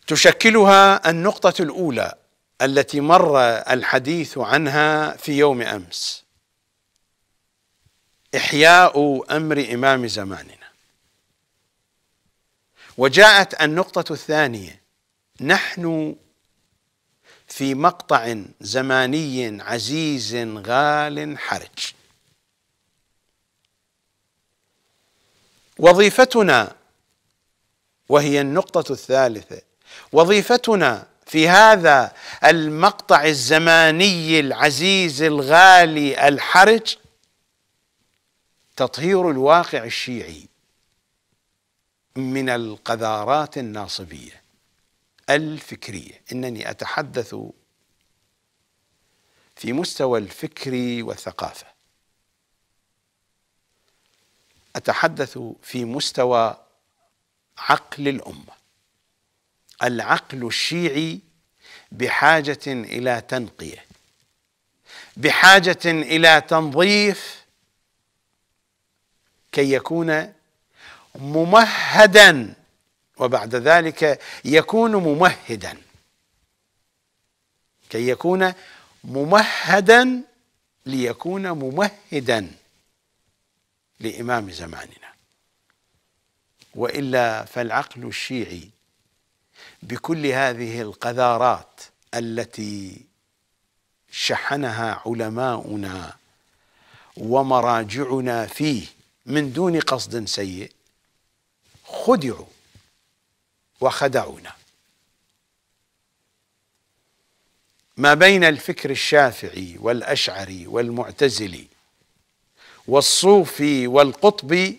تشكلها النقطة الأولى التي مر الحديث عنها في يوم امس احياء امر امام زماننا وجاءت النقطه الثانيه نحن في مقطع زماني عزيز غال حرج وظيفتنا وهي النقطه الثالثه وظيفتنا في هذا المقطع الزماني العزيز الغالي الحرج تطهير الواقع الشيعي من القذارات الناصبيه الفكريه انني اتحدث في مستوى الفكر والثقافه اتحدث في مستوى عقل الامه العقل الشيعي بحاجة إلى تنقية بحاجة إلى تنظيف كي يكون ممهدا وبعد ذلك يكون ممهدا كي يكون ممهدا ليكون ممهدا لإمام زماننا وإلا فالعقل الشيعي بكل هذه القذارات التي شحنها علماؤنا ومراجعنا فيه من دون قصد سيء خدعوا وخدعونا ما بين الفكر الشافعي والاشعري والمعتزلي والصوفي والقطبي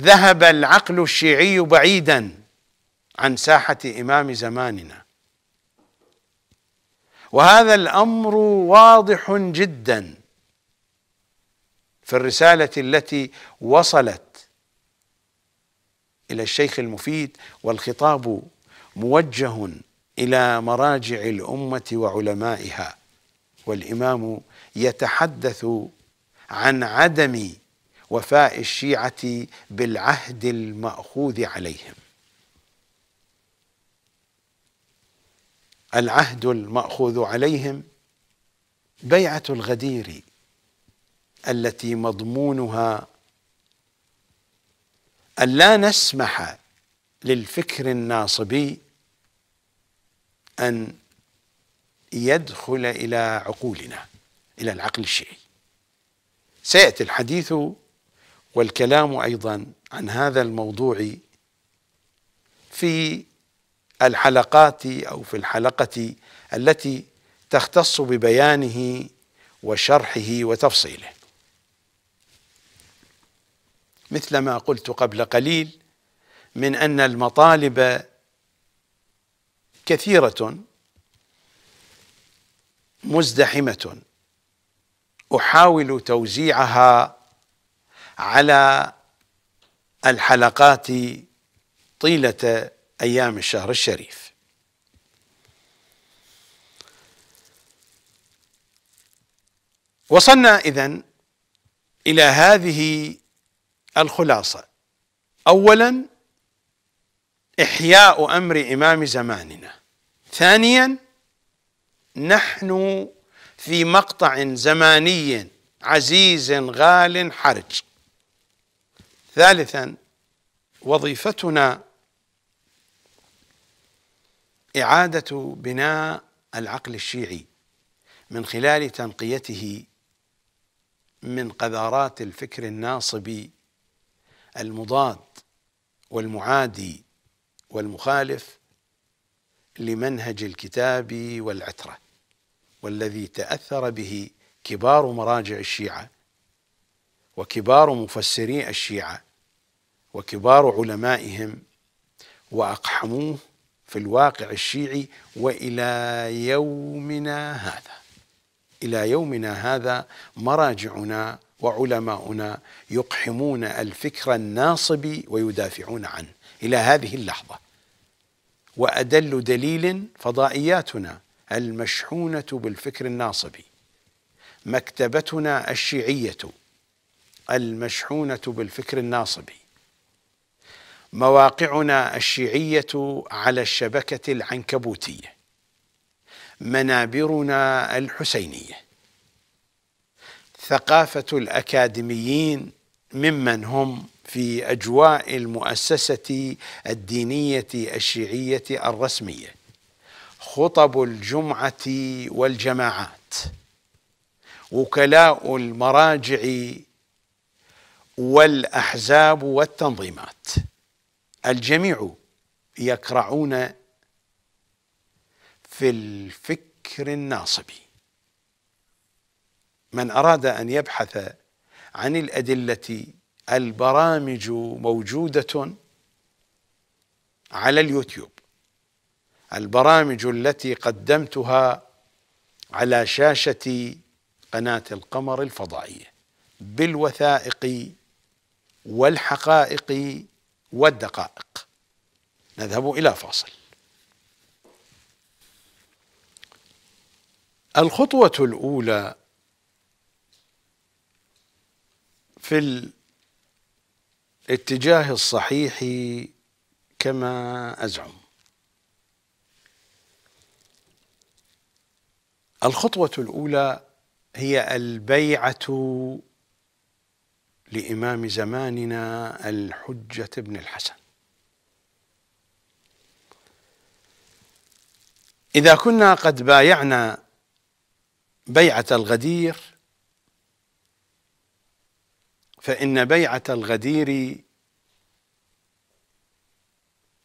ذهب العقل الشيعي بعيدا عن ساحه امام زماننا وهذا الامر واضح جدا في الرساله التي وصلت الى الشيخ المفيد والخطاب موجه الى مراجع الامه وعلمائها والامام يتحدث عن عدم وفاء الشيعه بالعهد الماخوذ عليهم العهد الماخوذ عليهم بيعه الغدير التي مضمونها ان لا نسمح للفكر الناصبي ان يدخل الى عقولنا الى العقل الشيعي سياتي الحديث والكلام ايضا عن هذا الموضوع في الحلقات او في الحلقه التي تختص ببيانه وشرحه وتفصيله مثل ما قلت قبل قليل من ان المطالب كثيره مزدحمه احاول توزيعها على الحلقات طيله أيام الشهر الشريف وصلنا إذن إلى هذه الخلاصة أولا إحياء أمر إمام زماننا ثانيا نحن في مقطع زماني عزيز غال حرج ثالثا وظيفتنا إعادة بناء العقل الشيعي من خلال تنقيته من قذارات الفكر الناصبي المضاد والمعادي والمخالف لمنهج الكتاب والعتره والذي تاثر به كبار مراجع الشيعه وكبار مفسري الشيعه وكبار علمائهم واقحموه في الواقع الشيعي والى يومنا هذا الى يومنا هذا مراجعنا وعلماؤنا يقحمون الفكر الناصب ويدافعون عنه الى هذه اللحظه وادل دليل فضائياتنا المشحونه بالفكر الناصبي مكتبتنا الشيعيه المشحونه بالفكر الناصبي مواقعنا الشيعية على الشبكة العنكبوتية منابرنا الحسينية ثقافة الأكاديميين ممن هم في أجواء المؤسسة الدينية الشيعية الرسمية خطب الجمعة والجماعات وكلاء المراجع والأحزاب والتنظيمات الجميع يكرعون في الفكر الناصبي من أراد أن يبحث عن الأدلة البرامج موجودة على اليوتيوب البرامج التي قدمتها على شاشة قناة القمر الفضائية بالوثائق والحقائق والدقائق نذهب إلى فاصل الخطوة الأولى في الاتجاه الصحيح كما أزعم الخطوة الأولى هي البيعة لإمام زماننا الحجة بن الحسن إذا كنا قد بايعنا بيعة الغدير فإن بيعة الغدير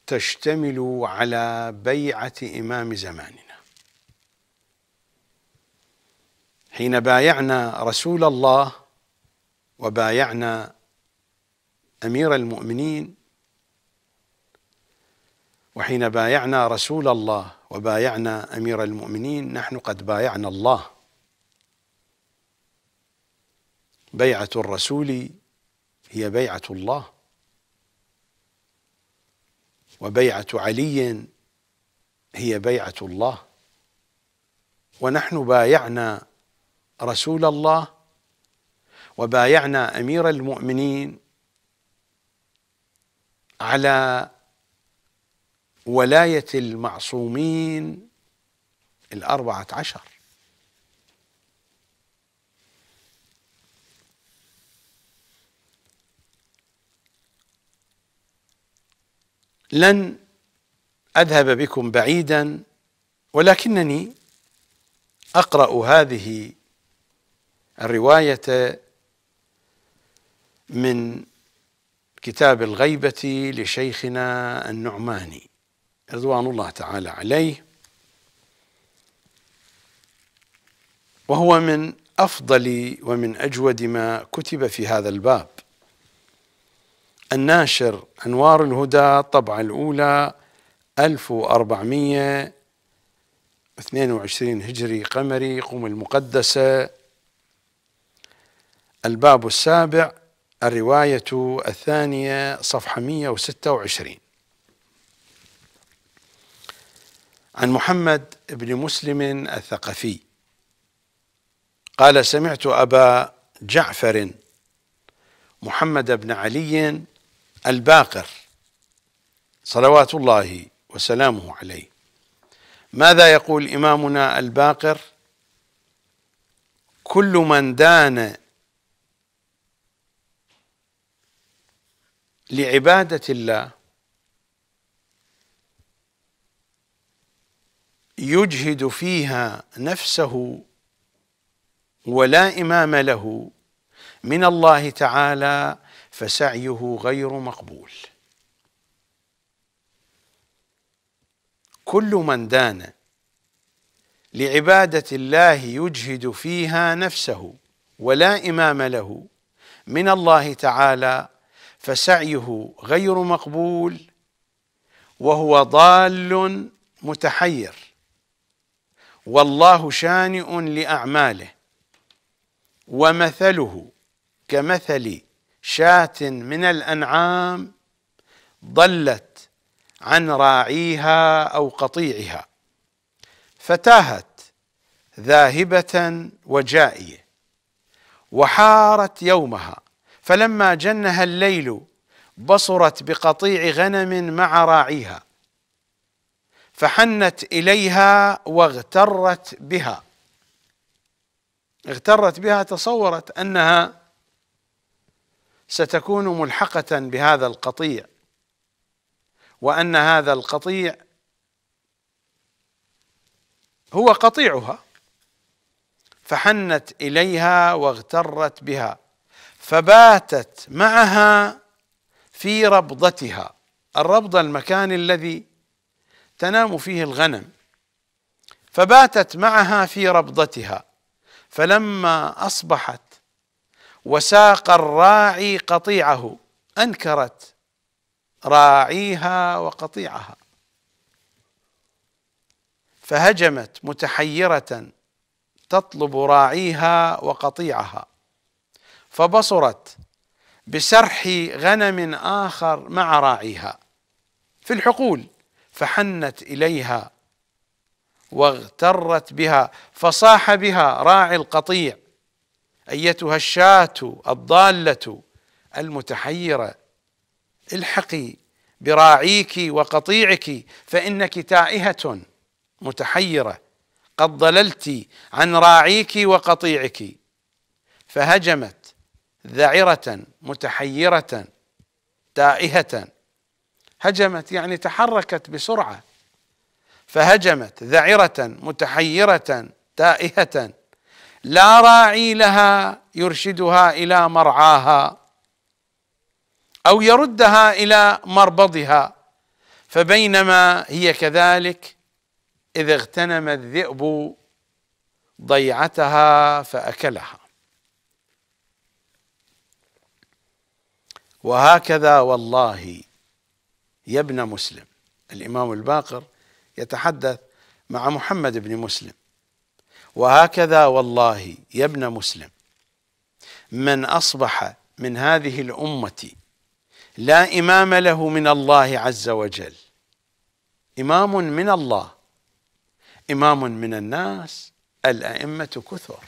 تشتمل على بيعة إمام زماننا حين بايعنا رسول الله وبايعنا امير المؤمنين وحين بايعنا رسول الله وبايعنا امير المؤمنين نحن قد بايعنا الله بيعه الرسول هي بيعه الله وبيعه علي هي بيعه الله ونحن بايعنا رسول الله وبايعنا امير المؤمنين على ولايه المعصومين الاربعه عشر لن اذهب بكم بعيدا ولكنني اقرا هذه الروايه من كتاب الغيبة لشيخنا النعماني رضوان الله تعالى عليه وهو من افضل ومن اجود ما كتب في هذا الباب الناشر انوار الهدى الطبعه الاولى 1422 هجري قمري قم المقدسه الباب السابع الرواية الثانية صفحة 126 عن محمد بن مسلم الثقفي قال سمعت أبا جعفر محمد بن علي الباقر صلوات الله وسلامه عليه ماذا يقول إمامنا الباقر كل من دان لعبادة الله يجهد فيها نفسه ولا إمام له من الله تعالى فسعيه غير مقبول كل من دان لعبادة الله يجهد فيها نفسه ولا إمام له من الله تعالى فسعيه غير مقبول وهو ضال متحير والله شانئ لأعماله ومثله كمثل شاة من الأنعام ضلت عن راعيها أو قطيعها فتاهت ذاهبة وجائية وحارت يومها فلما جنها الليل بصرت بقطيع غنم مع راعيها فحنت اليها واغترت بها اغترت بها تصورت انها ستكون ملحقه بهذا القطيع وان هذا القطيع هو قطيعها فحنت اليها واغترت بها فباتت معها في ربضتها الربض المكان الذي تنام فيه الغنم فباتت معها في ربضتها فلما اصبحت وساق الراعي قطيعه انكرت راعيها وقطيعها فهجمت متحيره تطلب راعيها وقطيعها فبصرت بسرح غنم آخر مع راعيها في الحقول فحنت إليها واغترت بها فصاح بها راعي القطيع أيتها الشاة الضالة المتحيرة الحقي براعيك وقطيعك فإنك تائهة متحيرة قد ضللت عن راعيك وقطيعك فهجمت ذعرة متحيرة تائهة هجمت يعني تحركت بسرعة فهجمت ذعرة متحيرة تائهة لا راعي لها يرشدها إلى مرعاها أو يردها إلى مربضها فبينما هي كذلك إذ اغتنم الذئب ضيعتها فأكلها وهكذا والله يا ابن مسلم الإمام الباقر يتحدث مع محمد بن مسلم وهكذا والله يا ابن مسلم من أصبح من هذه الأمة لا إمام له من الله عز وجل إمام من الله إمام من الناس الأئمة كثر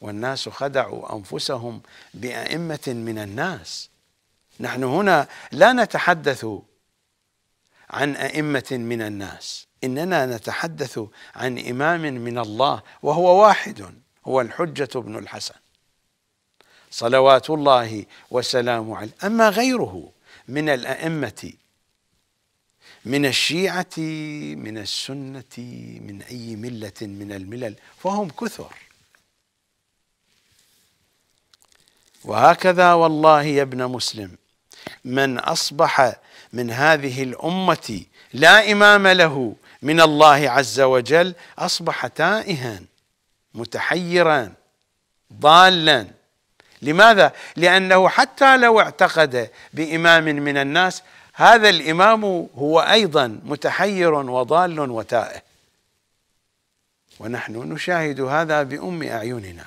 والناس خدعوا أنفسهم بأئمة من الناس نحن هنا لا نتحدث عن أئمة من الناس إننا نتحدث عن إمام من الله وهو واحد هو الحجة بن الحسن صلوات الله وسلامه عليه أما غيره من الأئمة من الشيعة من السنة من أي ملة من الملل فهم كثر وهكذا والله يا ابن مسلم من اصبح من هذه الامه لا امام له من الله عز وجل اصبح تائها متحيرا ضالا لماذا؟ لانه حتى لو اعتقد بامام من الناس هذا الامام هو ايضا متحير وضال وتائه ونحن نشاهد هذا بام اعيننا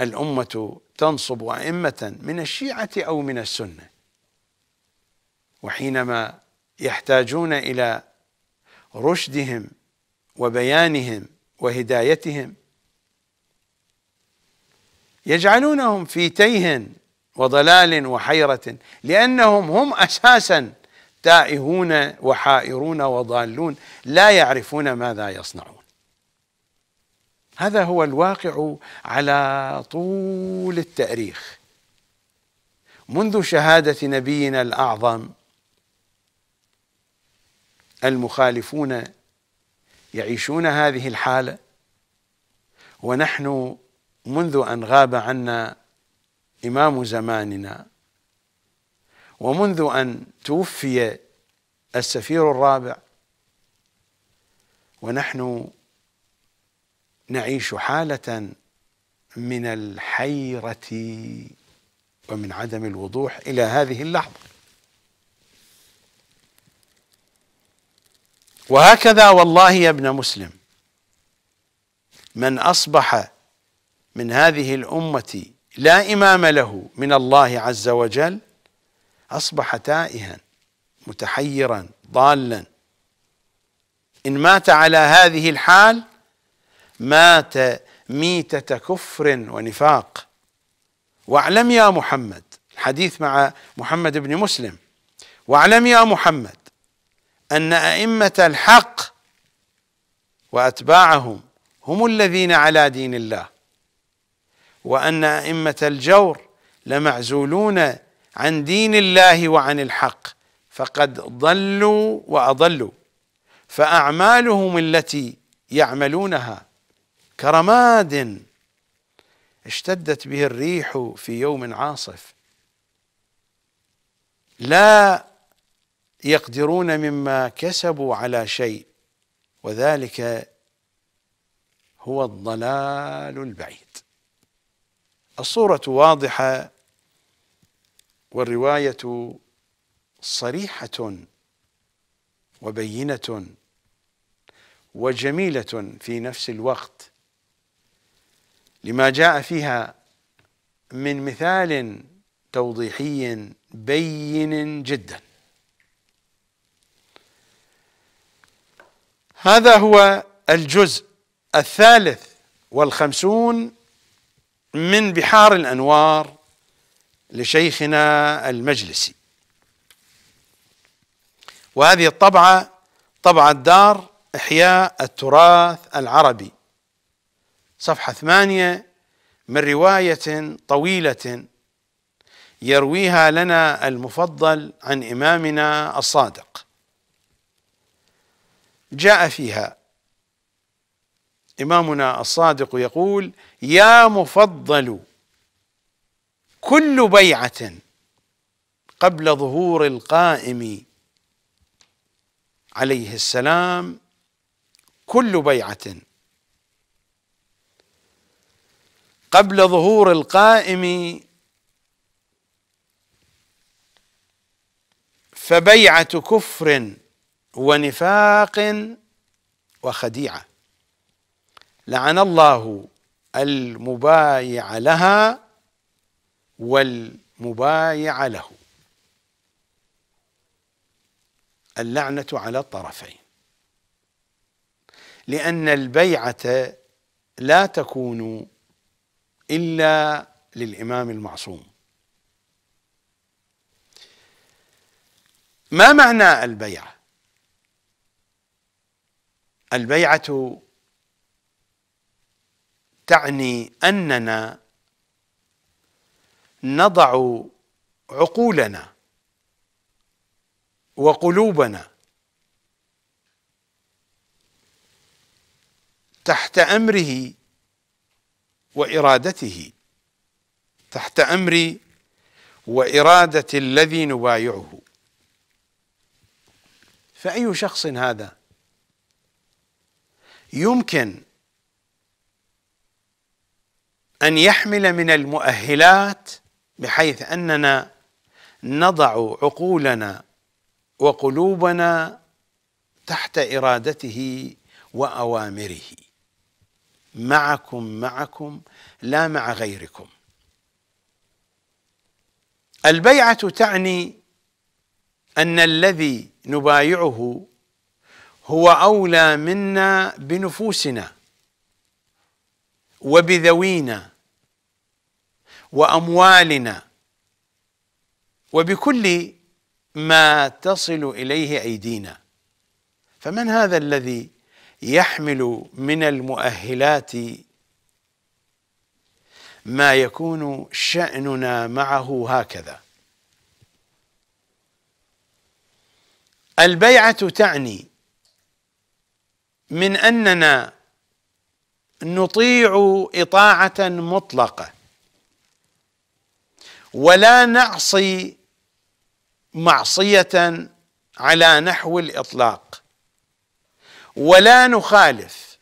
الامه تنصب أئمة من الشيعة أو من السنة وحينما يحتاجون إلى رشدهم وبيانهم وهدايتهم يجعلونهم في تيه وضلال وحيرة لأنهم هم أساسا تائهون وحائرون وضالون لا يعرفون ماذا يصنعون هذا هو الواقع على طول التاريخ منذ شهاده نبينا الاعظم المخالفون يعيشون هذه الحاله ونحن منذ ان غاب عنا امام زماننا ومنذ ان توفي السفير الرابع ونحن نعيش حالة من الحيرة ومن عدم الوضوح إلى هذه اللحظة وهكذا والله يا ابن مسلم من أصبح من هذه الأمة لا إمام له من الله عز وجل أصبح تائها متحيرا ضالا إن مات على هذه الحال مات ميتة كفر ونفاق واعلم يا محمد الحديث مع محمد بن مسلم واعلم يا محمد أن أئمة الحق وأتباعهم هم الذين على دين الله وأن أئمة الجور لمعزولون عن دين الله وعن الحق فقد ضلوا وأضلوا فأعمالهم التي يعملونها كرماد اشتدت به الريح في يوم عاصف لا يقدرون مما كسبوا على شيء وذلك هو الضلال البعيد الصورة واضحة والرواية صريحة وبينة وجميلة في نفس الوقت لما جاء فيها من مثال توضيحي بين جدا هذا هو الجزء الثالث والخمسون من بحار الأنوار لشيخنا المجلسي وهذه الطبعة طبعة دار إحياء التراث العربي صفحة ثمانية من رواية طويلة يرويها لنا المفضل عن إمامنا الصادق جاء فيها إمامنا الصادق يقول يا مفضل كل بيعة قبل ظهور القائم عليه السلام كل بيعة قبل ظهور القائم فبيعه كفر ونفاق وخديعه لعن الله المبايع لها والمبايع له اللعنه على الطرفين لان البيعه لا تكون إلا للإمام المعصوم ما معنى البيعة البيعة تعني أننا نضع عقولنا وقلوبنا تحت امره وإرادته تحت امر وإرادة الذي نبايعه فأي شخص هذا يمكن أن يحمل من المؤهلات بحيث أننا نضع عقولنا وقلوبنا تحت إرادته وأوامره معكم معكم لا مع غيركم البيعه تعني ان الذي نبايعه هو اولى منا بنفوسنا وبذوينا واموالنا وبكل ما تصل اليه ايدينا فمن هذا الذي يحمل من المؤهلات ما يكون شأننا معه هكذا البيعة تعني من أننا نطيع إطاعة مطلقة ولا نعصي معصية على نحو الإطلاق ولا نخالف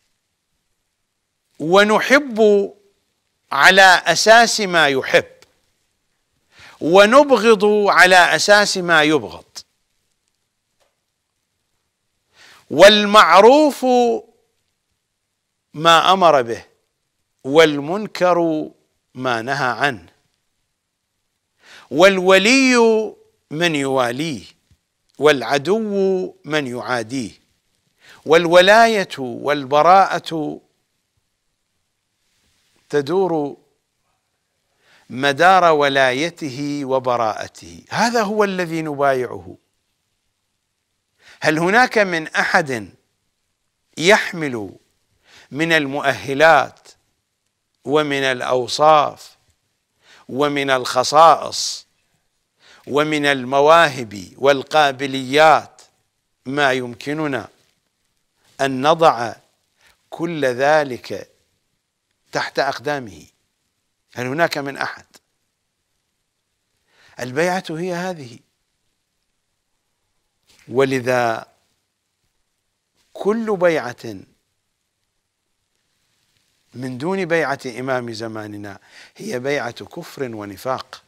ونحب على اساس ما يحب ونبغض على اساس ما يبغض والمعروف ما امر به والمنكر ما نهى عنه والولي من يواليه والعدو من يعاديه والولايه والبراءه تدور مدار ولايته وبراءته هذا هو الذي نبايعه هل هناك من احد يحمل من المؤهلات ومن الاوصاف ومن الخصائص ومن المواهب والقابليات ما يمكننا أن نضع كل ذلك تحت أقدامه هل هناك من أحد البيعة هي هذه ولذا كل بيعة من دون بيعة إمام زماننا هي بيعة كفر ونفاق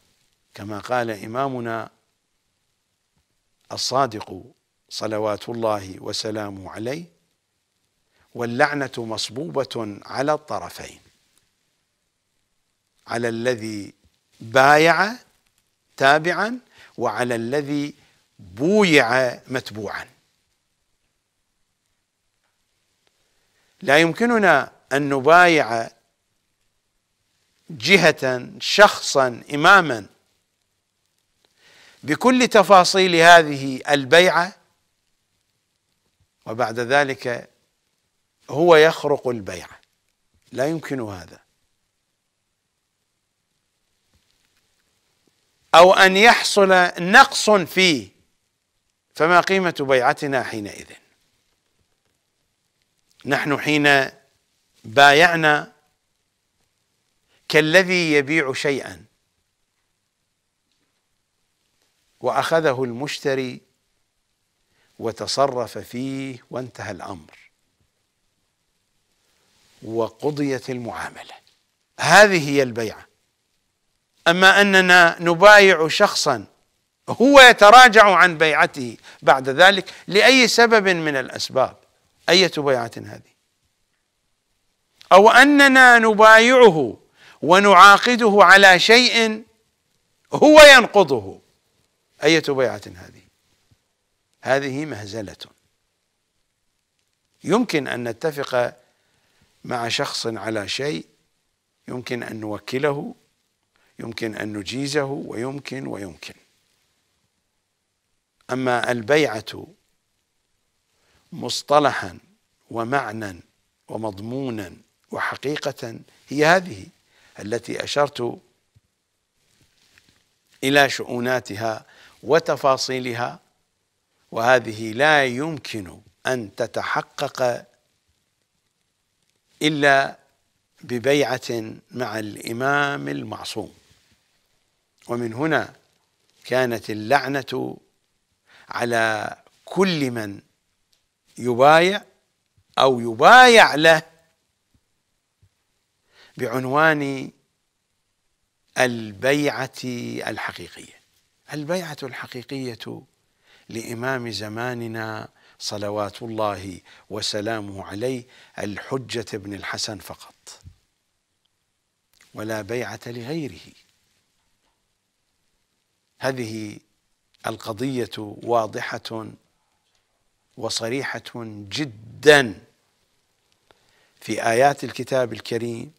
كما قال إمامنا الصادق صلوات الله وسلامه عليه واللعنة مصبوبة على الطرفين على الذي بايع تابعا وعلى الذي بويع متبوعا لا يمكننا ان نبايع جهه شخصا اماما بكل تفاصيل هذه البيعه وبعد ذلك هو يخرق البيعة لا يمكن هذا أو أن يحصل نقص فيه فما قيمة بيعتنا حينئذ نحن حين بايعنا كالذي يبيع شيئا وأخذه المشتري وتصرف فيه وانتهى الأمر وقضيت المعامله هذه هي البيعه اما اننا نبايع شخصا هو يتراجع عن بيعته بعد ذلك لاي سبب من الاسباب اية بيعة هذه او اننا نبايعه ونعاقده على شيء هو ينقضه أية بيعة هذه هذه مهزلة يمكن أن نتفق مع شخص على شيء يمكن ان نوكله يمكن ان نجيزه ويمكن ويمكن اما البيعه مصطلحا ومعنى ومضمونا وحقيقه هي هذه التي اشرت الى شؤوناتها وتفاصيلها وهذه لا يمكن ان تتحقق إلا ببيعة مع الإمام المعصوم ومن هنا كانت اللعنة على كل من يبايع أو يبايع له بعنوان البيعة الحقيقية البيعة الحقيقية لإمام زماننا صلوات الله وسلامه عليه الحجة بن الحسن فقط ولا بيعة لغيره هذه القضية واضحة وصريحة جدا في آيات الكتاب الكريم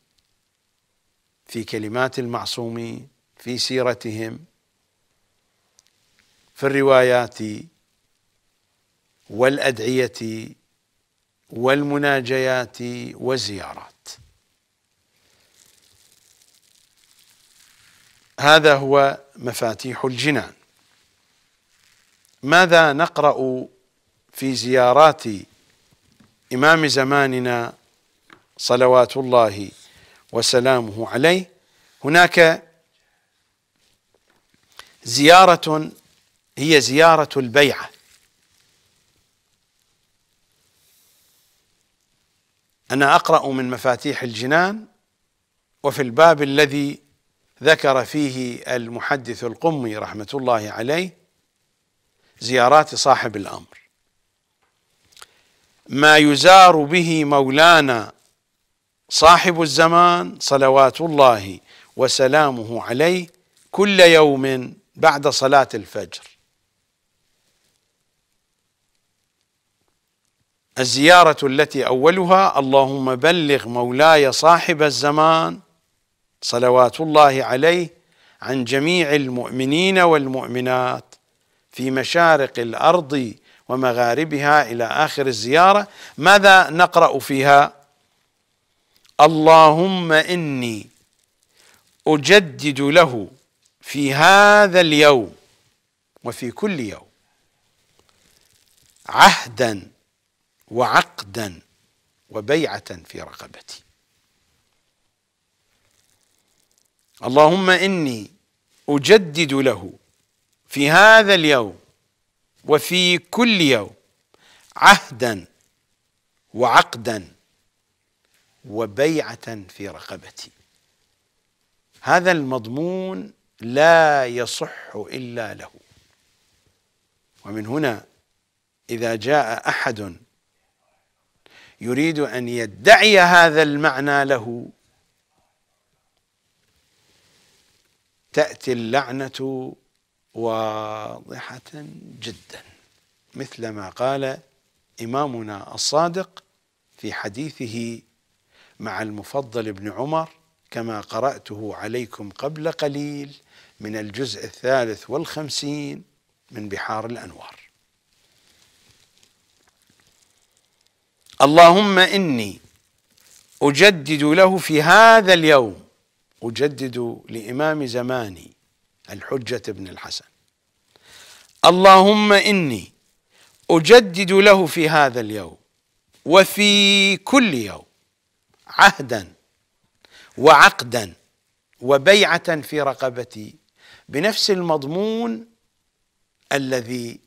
في كلمات المعصومين في سيرتهم في الروايات والأدعية والمناجيات والزيارات هذا هو مفاتيح الجنان ماذا نقرأ في زيارات إمام زماننا صلوات الله وسلامه عليه هناك زيارة هي زيارة البيعة أنا أقرأ من مفاتيح الجنان وفي الباب الذي ذكر فيه المحدث القمي رحمة الله عليه زيارات صاحب الأمر ما يزار به مولانا صاحب الزمان صلوات الله وسلامه عليه كل يوم بعد صلاة الفجر الزيارة التي أولها اللهم بلغ مولاي صاحب الزمان صلوات الله عليه عن جميع المؤمنين والمؤمنات في مشارق الأرض ومغاربها إلى آخر الزيارة ماذا نقرأ فيها اللهم إني أجدد له في هذا اليوم وفي كل يوم عهداً وعقدا وبيعة في رقبتي اللهم إني أجدد له في هذا اليوم وفي كل يوم عهدا وعقدا وبيعة في رقبتي هذا المضمون لا يصح إلا له ومن هنا إذا جاء أحد يريد ان يدعي هذا المعنى له تاتي اللعنه واضحه جدا مثل ما قال امامنا الصادق في حديثه مع المفضل بن عمر كما قراته عليكم قبل قليل من الجزء الثالث والخمسين من بحار الانوار اللهم إني أجدد له في هذا اليوم أجدد لإمام زماني الحجة بن الحسن اللهم إني أجدد له في هذا اليوم وفي كل يوم عهدا وعقدا وبيعة في رقبتي بنفس المضمون الذي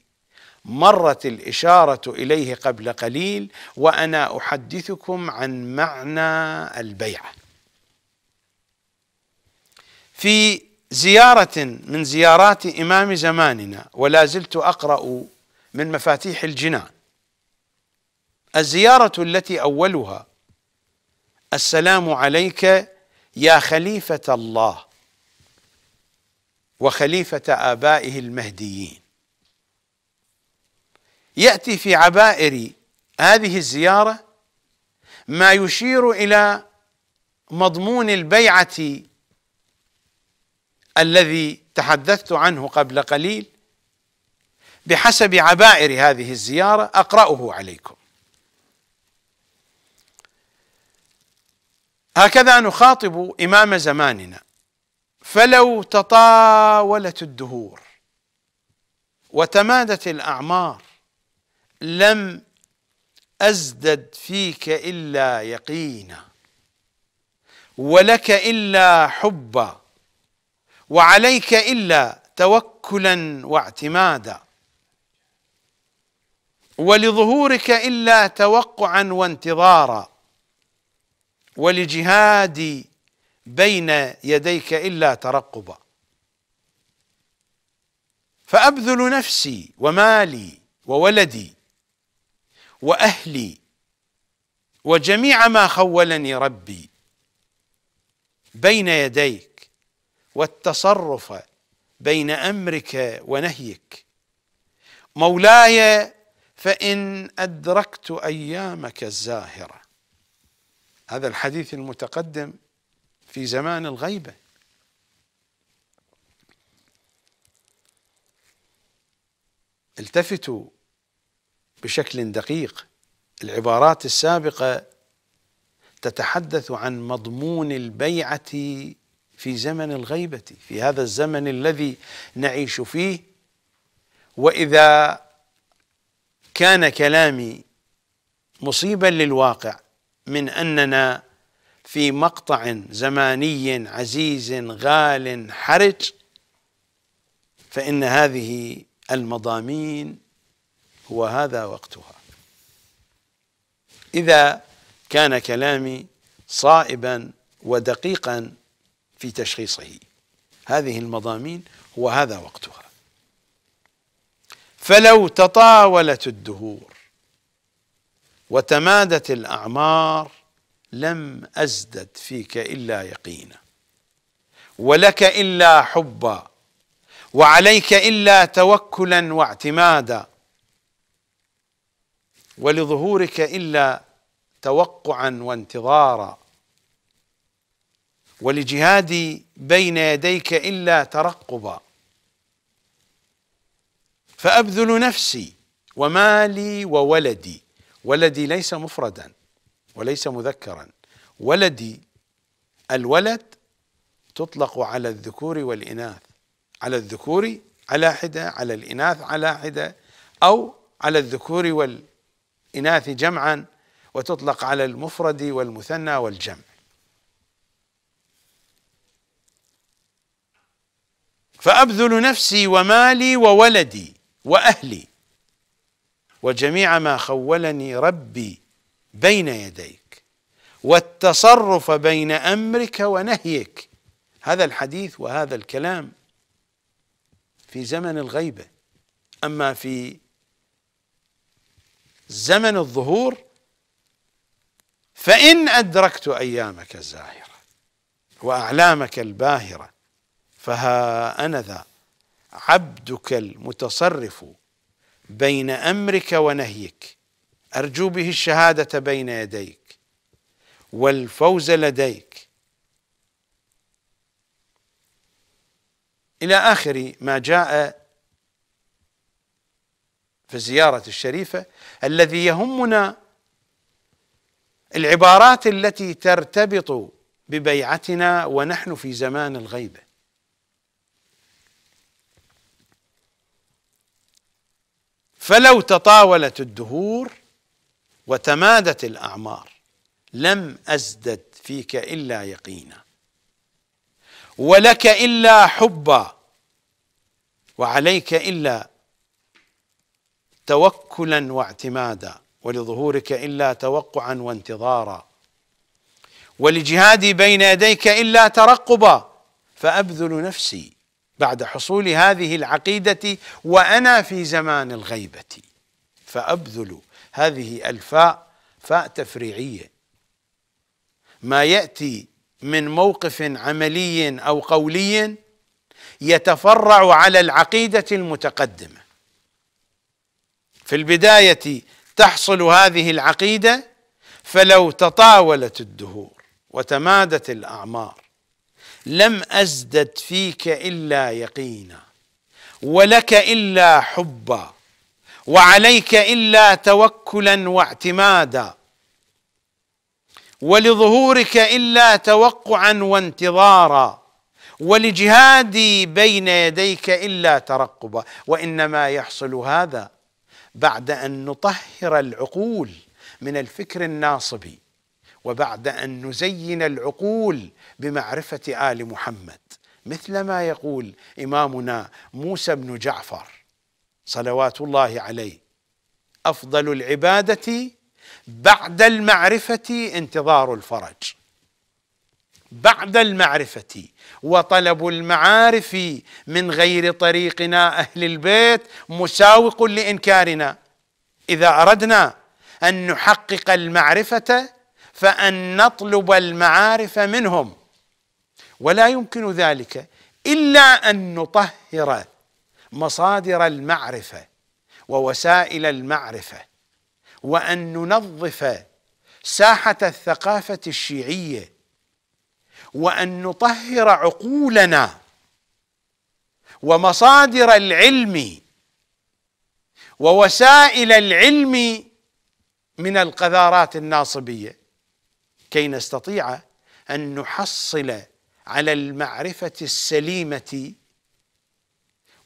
مرت الاشاره اليه قبل قليل وانا احدثكم عن معنى البيعه في زياره من زيارات امام زماننا ولا زلت اقرا من مفاتيح الجنان الزياره التي اولها السلام عليك يا خليفه الله وخليفه ابائه المهديين يأتي في عبائر هذه الزيارة ما يشير إلى مضمون البيعة الذي تحدثت عنه قبل قليل بحسب عبائر هذه الزيارة أقرأه عليكم هكذا نخاطب إمام زماننا فلو تطاولت الدهور وتمادت الأعمار لم أزدد فيك إلا يقينا ولك إلا حبا وعليك إلا توكلا واعتمادا ولظهورك إلا توقعا وانتظارا ولجهادي بين يديك إلا ترقبا فأبذل نفسي ومالي وولدي واهلي وجميع ما خولني ربي بين يديك والتصرف بين امرك ونهيك مولاي فان ادركت ايامك الزاهره هذا الحديث المتقدم في زمان الغيبه التفتوا بشكل دقيق العبارات السابقه تتحدث عن مضمون البيعه في زمن الغيبه في هذا الزمن الذي نعيش فيه واذا كان كلامي مصيبا للواقع من اننا في مقطع زماني عزيز غال حرج فان هذه المضامين هو هذا وقتها إذا كان كلامي صائبا ودقيقا في تشخيصه هذه المضامين هو هذا وقتها فلو تطاولت الدهور وتمادت الأعمار لم أزدد فيك إلا يقينا ولك إلا حبا وعليك إلا توكلا واعتمادا ولظهورك إلا توقعا وانتظارا ولجهادي بين يديك إلا ترقبا فأبذل نفسي ومالي وولدي ولدي ليس مفردا وليس مذكرا ولدي الولد تطلق على الذكور والإناث على الذكور على حدة على الإناث على حدة أو على الذكور والإناث الإناث جمعا وتطلق على المفرد والمثنى والجمع فأبذل نفسي ومالي وولدي وأهلي وجميع ما خولني ربي بين يديك والتصرف بين أمرك ونهيك هذا الحديث وهذا الكلام في زمن الغيبة أما في زمن الظهور فإن أدركت أيامك الزاهرة وأعلامك الباهرة فها أنا ذا عبدك المتصرف بين أمرك ونهيك أرجو به الشهادة بين يديك والفوز لديك إلى آخر ما جاء في الزيارة الشريفة الذي يهمنا العبارات التي ترتبط ببيعتنا ونحن في زمان الغيبة فلو تطاولت الدهور وتمادت الأعمار لم أزدد فيك إلا يقينا ولك إلا حبا وعليك إلا توكلا واعتمادا ولظهورك الا توقعا وانتظارا ولجهادي بين يديك الا ترقبا فابذل نفسي بعد حصول هذه العقيده وانا في زمان الغيبه فابذل هذه الفاء فاء تفريعيه ما ياتي من موقف عملي او قولي يتفرع على العقيده المتقدمه في البدايه تحصل هذه العقيده فلو تطاولت الدهور وتمادت الاعمار لم ازدد فيك الا يقينا ولك الا حبا وعليك الا توكلا واعتمادا ولظهورك الا توقعا وانتظارا ولجهادي بين يديك الا ترقبا وانما يحصل هذا بعد ان نطهر العقول من الفكر الناصبي وبعد ان نزين العقول بمعرفه ال محمد مثل ما يقول امامنا موسى بن جعفر صلوات الله عليه افضل العباده بعد المعرفه انتظار الفرج بعد المعرفة وطلب المعارف من غير طريقنا أهل البيت مساوق لإنكارنا إذا أردنا أن نحقق المعرفة فأن نطلب المعارف منهم ولا يمكن ذلك إلا أن نطهر مصادر المعرفة ووسائل المعرفة وأن ننظف ساحة الثقافة الشيعية وان نطهر عقولنا ومصادر العلم ووسائل العلم من القذارات الناصبيه كي نستطيع ان نحصل على المعرفه السليمه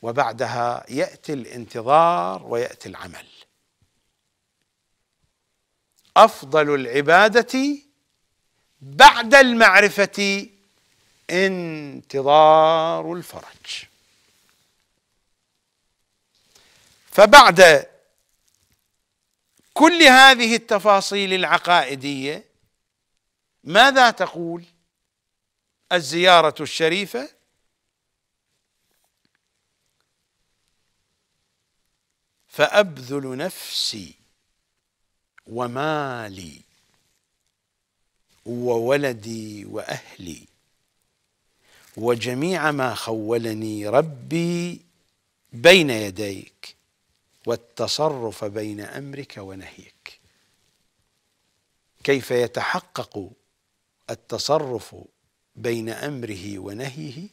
وبعدها ياتي الانتظار وياتي العمل افضل العباده بعد المعرفة انتظار الفرج فبعد كل هذه التفاصيل العقائدية ماذا تقول الزيارة الشريفة فأبذل نفسي ومالي وولدي واهلي وجميع ما خولني ربي بين يديك والتصرف بين امرك ونهيك كيف يتحقق التصرف بين امره ونهيه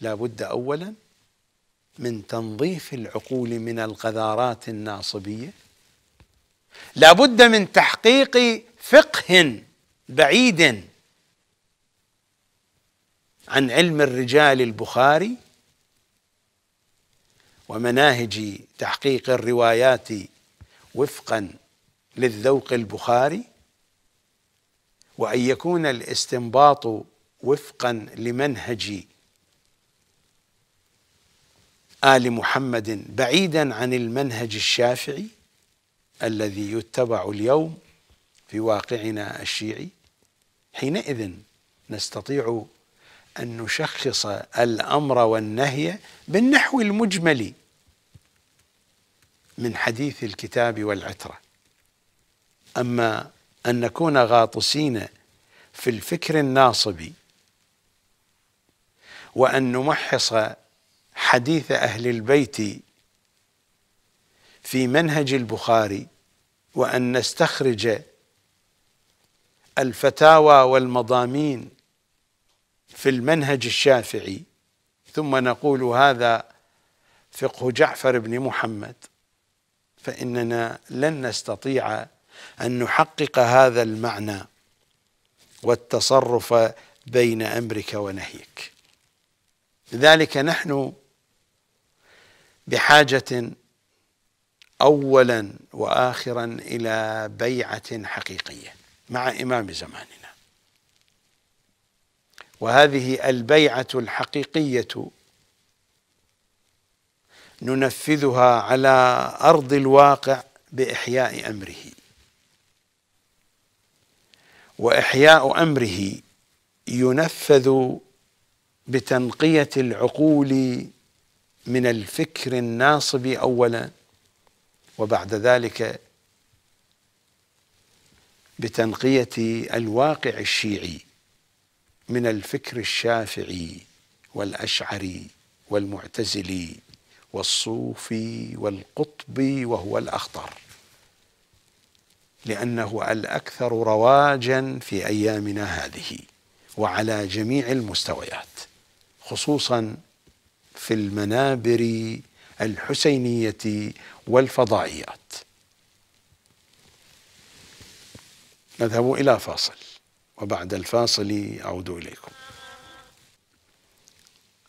لا بد اولا من تنظيف العقول من الغذارات الناصبيه لا بد من تحقيق فقه بعيدا عن علم الرجال البخاري ومناهج تحقيق الروايات وفقا للذوق البخاري وان يكون الاستنباط وفقا لمنهج ال محمد بعيدا عن المنهج الشافعي الذي يتبع اليوم في واقعنا الشيعي حينئذ نستطيع أن نشخص الأمر والنهي بالنحو المجمل من حديث الكتاب والعترة أما أن نكون غاطسين في الفكر الناصب وأن نمحص حديث أهل البيت في منهج البخاري وأن نستخرج الفتاوى والمضامين في المنهج الشافعي ثم نقول هذا فقه جعفر بن محمد فإننا لن نستطيع أن نحقق هذا المعنى والتصرف بين أمرك ونهيك لذلك نحن بحاجة أولا وآخرا إلى بيعة حقيقية مع إمام زماننا وهذه البيعة الحقيقية ننفذها على أرض الواقع بإحياء أمره وإحياء أمره ينفذ بتنقية العقول من الفكر الناصب أولا وبعد ذلك بتنقيه الواقع الشيعي من الفكر الشافعي والاشعري والمعتزلي والصوفي والقطبي وهو الاخطر لانه الاكثر رواجا في ايامنا هذه وعلى جميع المستويات خصوصا في المنابر الحسينيه والفضائيات نذهب إلى فاصل وبعد الفاصل أعود إليكم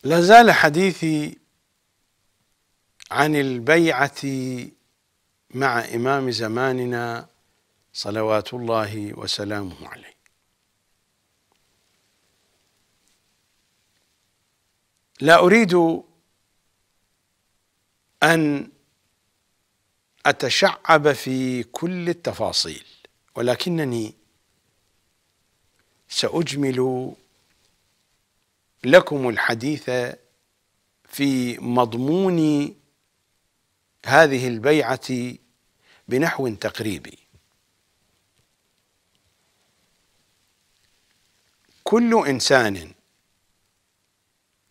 لا زال حديثي عن البيعة مع إمام زماننا صلوات الله وسلامه عليه لا أريد أن أتشعب في كل التفاصيل ولكنني ساجمل لكم الحديث في مضمون هذه البيعه بنحو تقريبي كل انسان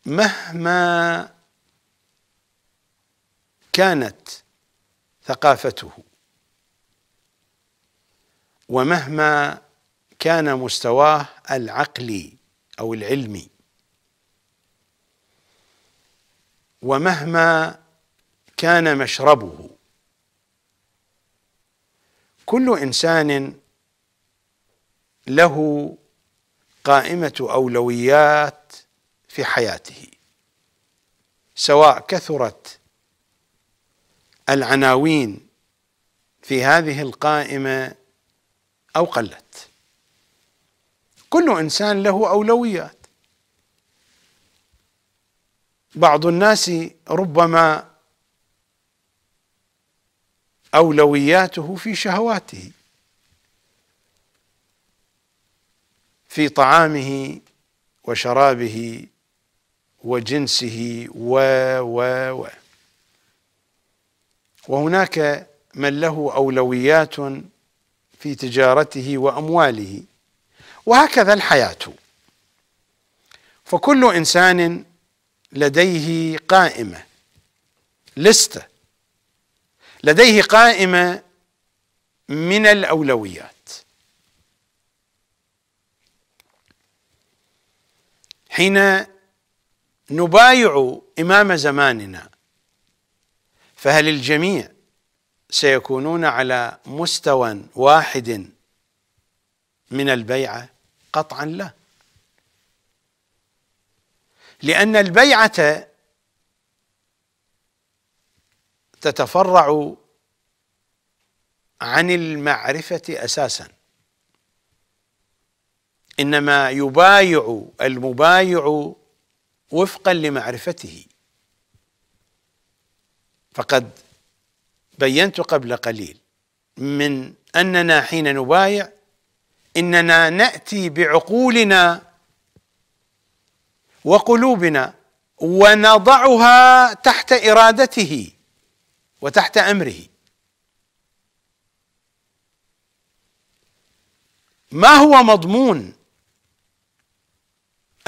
مهما كانت ثقافته ومهما كان مستواه العقلي او العلمي ومهما كان مشربه كل انسان له قائمه اولويات في حياته سواء كثرت العناوين في هذه القائمه أو قلت كل إنسان له أولويات بعض الناس ربما أولوياته في شهواته في طعامه وشرابه وجنسه و و و وهناك من له أولويات في تجارته وامواله وهكذا الحياه فكل انسان لديه قائمه لسته لديه قائمه من الاولويات حين نبايع امام زماننا فهل الجميع سيكونون على مستوى واحد من البيعة قطعا لا لأن البيعة تتفرع عن المعرفة أساسا إنما يبايع المبايع وفقا لمعرفته فقد بينت قبل قليل من أننا حين نبايع إننا نأتي بعقولنا وقلوبنا ونضعها تحت إرادته وتحت أمره ما هو مضمون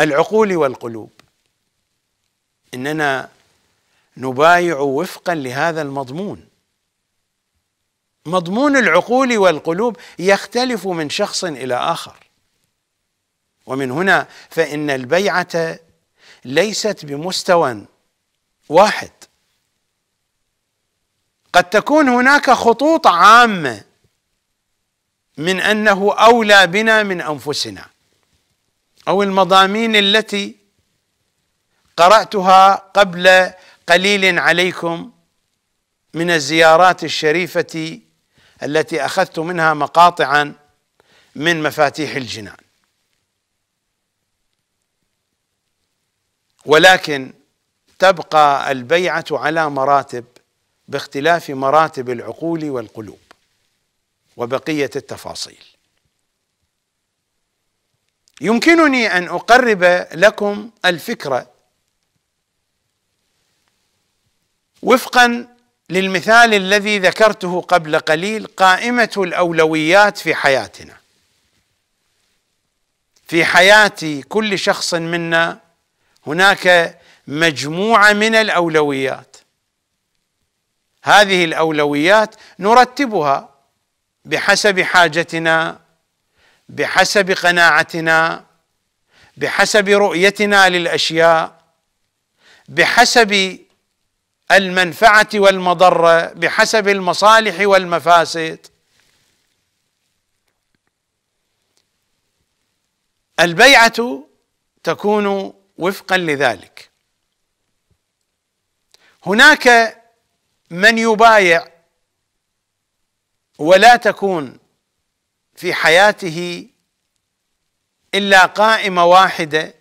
العقول والقلوب اننا نبايع وفقا لهذا المضمون مضمون العقول والقلوب يختلف من شخص إلى آخر ومن هنا فإن البيعة ليست بمستوى واحد قد تكون هناك خطوط عامة من أنه أولى بنا من أنفسنا أو المضامين التي قرأتها قبل قليل عليكم من الزيارات الشريفة التي اخذت منها مقاطعا من مفاتيح الجنان ولكن تبقى البيعه على مراتب باختلاف مراتب العقول والقلوب وبقيه التفاصيل يمكنني ان اقرب لكم الفكره وفقا للمثال الذي ذكرته قبل قليل قائمه الاولويات في حياتنا في حياه كل شخص منا هناك مجموعه من الاولويات هذه الاولويات نرتبها بحسب حاجتنا بحسب قناعتنا بحسب رؤيتنا للاشياء بحسب المنفعه والمضره بحسب المصالح والمفاسد البيعه تكون وفقا لذلك هناك من يبايع ولا تكون في حياته الا قائمه واحده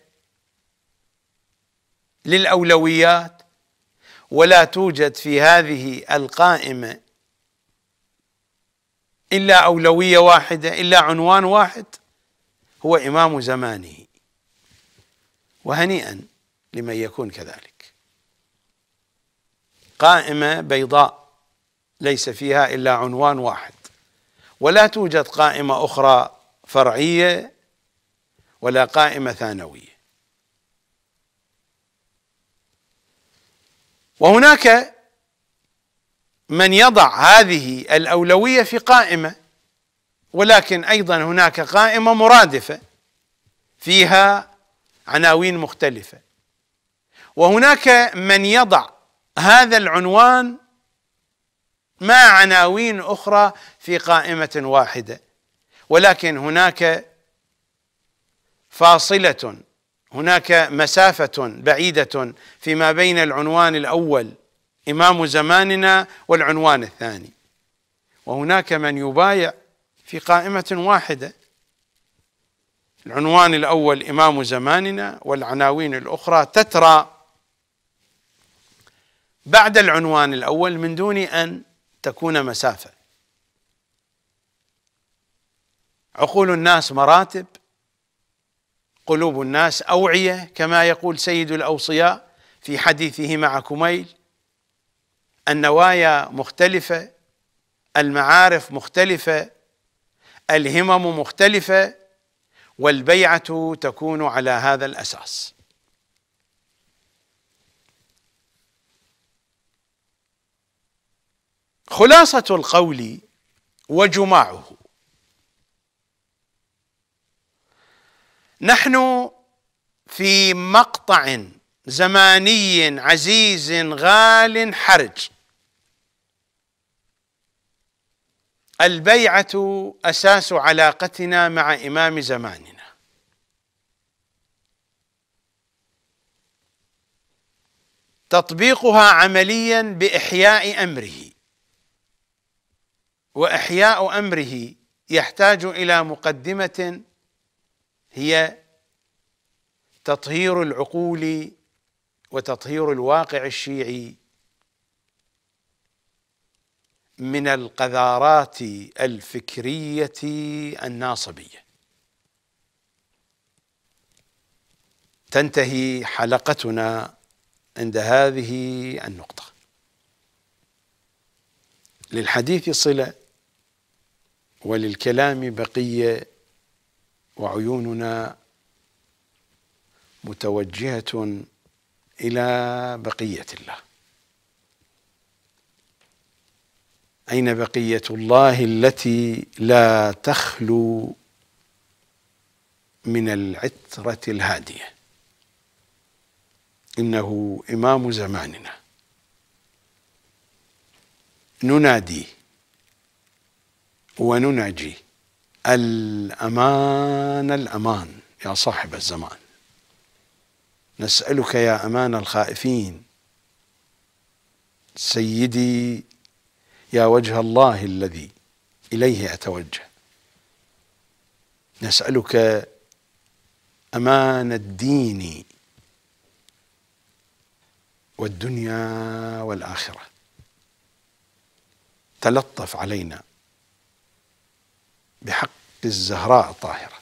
للاولويات ولا توجد في هذه القائمة إلا أولوية واحدة إلا عنوان واحد هو إمام زمانه وهنيئا لمن يكون كذلك قائمة بيضاء ليس فيها إلا عنوان واحد ولا توجد قائمة أخرى فرعية ولا قائمة ثانوية وهناك من يضع هذه الاولويه في قائمه ولكن ايضا هناك قائمه مرادفه فيها عناوين مختلفه وهناك من يضع هذا العنوان مع عناوين اخرى في قائمه واحده ولكن هناك فاصله هناك مسافة بعيدة فيما بين العنوان الأول إمام زماننا والعنوان الثاني وهناك من يبايع في قائمة واحدة العنوان الأول إمام زماننا والعناوين الأخرى تترى بعد العنوان الأول من دون أن تكون مسافة عقول الناس مراتب قلوب الناس أوعية كما يقول سيد الأوصياء في حديثه مع كميل النوايا مختلفة المعارف مختلفة الهمم مختلفة والبيعة تكون على هذا الأساس خلاصة القول وجماعه نحن في مقطع زماني عزيز غال حرج البيعة أساس علاقتنا مع إمام زماننا تطبيقها عمليا بإحياء أمره وإحياء أمره يحتاج إلى مقدمة هي تطهير العقول وتطهير الواقع الشيعي من القذارات الفكريه الناصبيه تنتهي حلقتنا عند هذه النقطه للحديث صله وللكلام بقيه وعيوننا متوجهة إلى بقية الله أين بقية الله التي لا تخلو من العترة الهادية إنه إمام زماننا ننادي ونناجيه الأمان الأمان يا صاحب الزمان نسألك يا أمان الخائفين سيدي يا وجه الله الذي إليه أتوجه نسألك أمان الدين والدنيا والآخرة تلطف علينا بحق الزهراء الطاهرة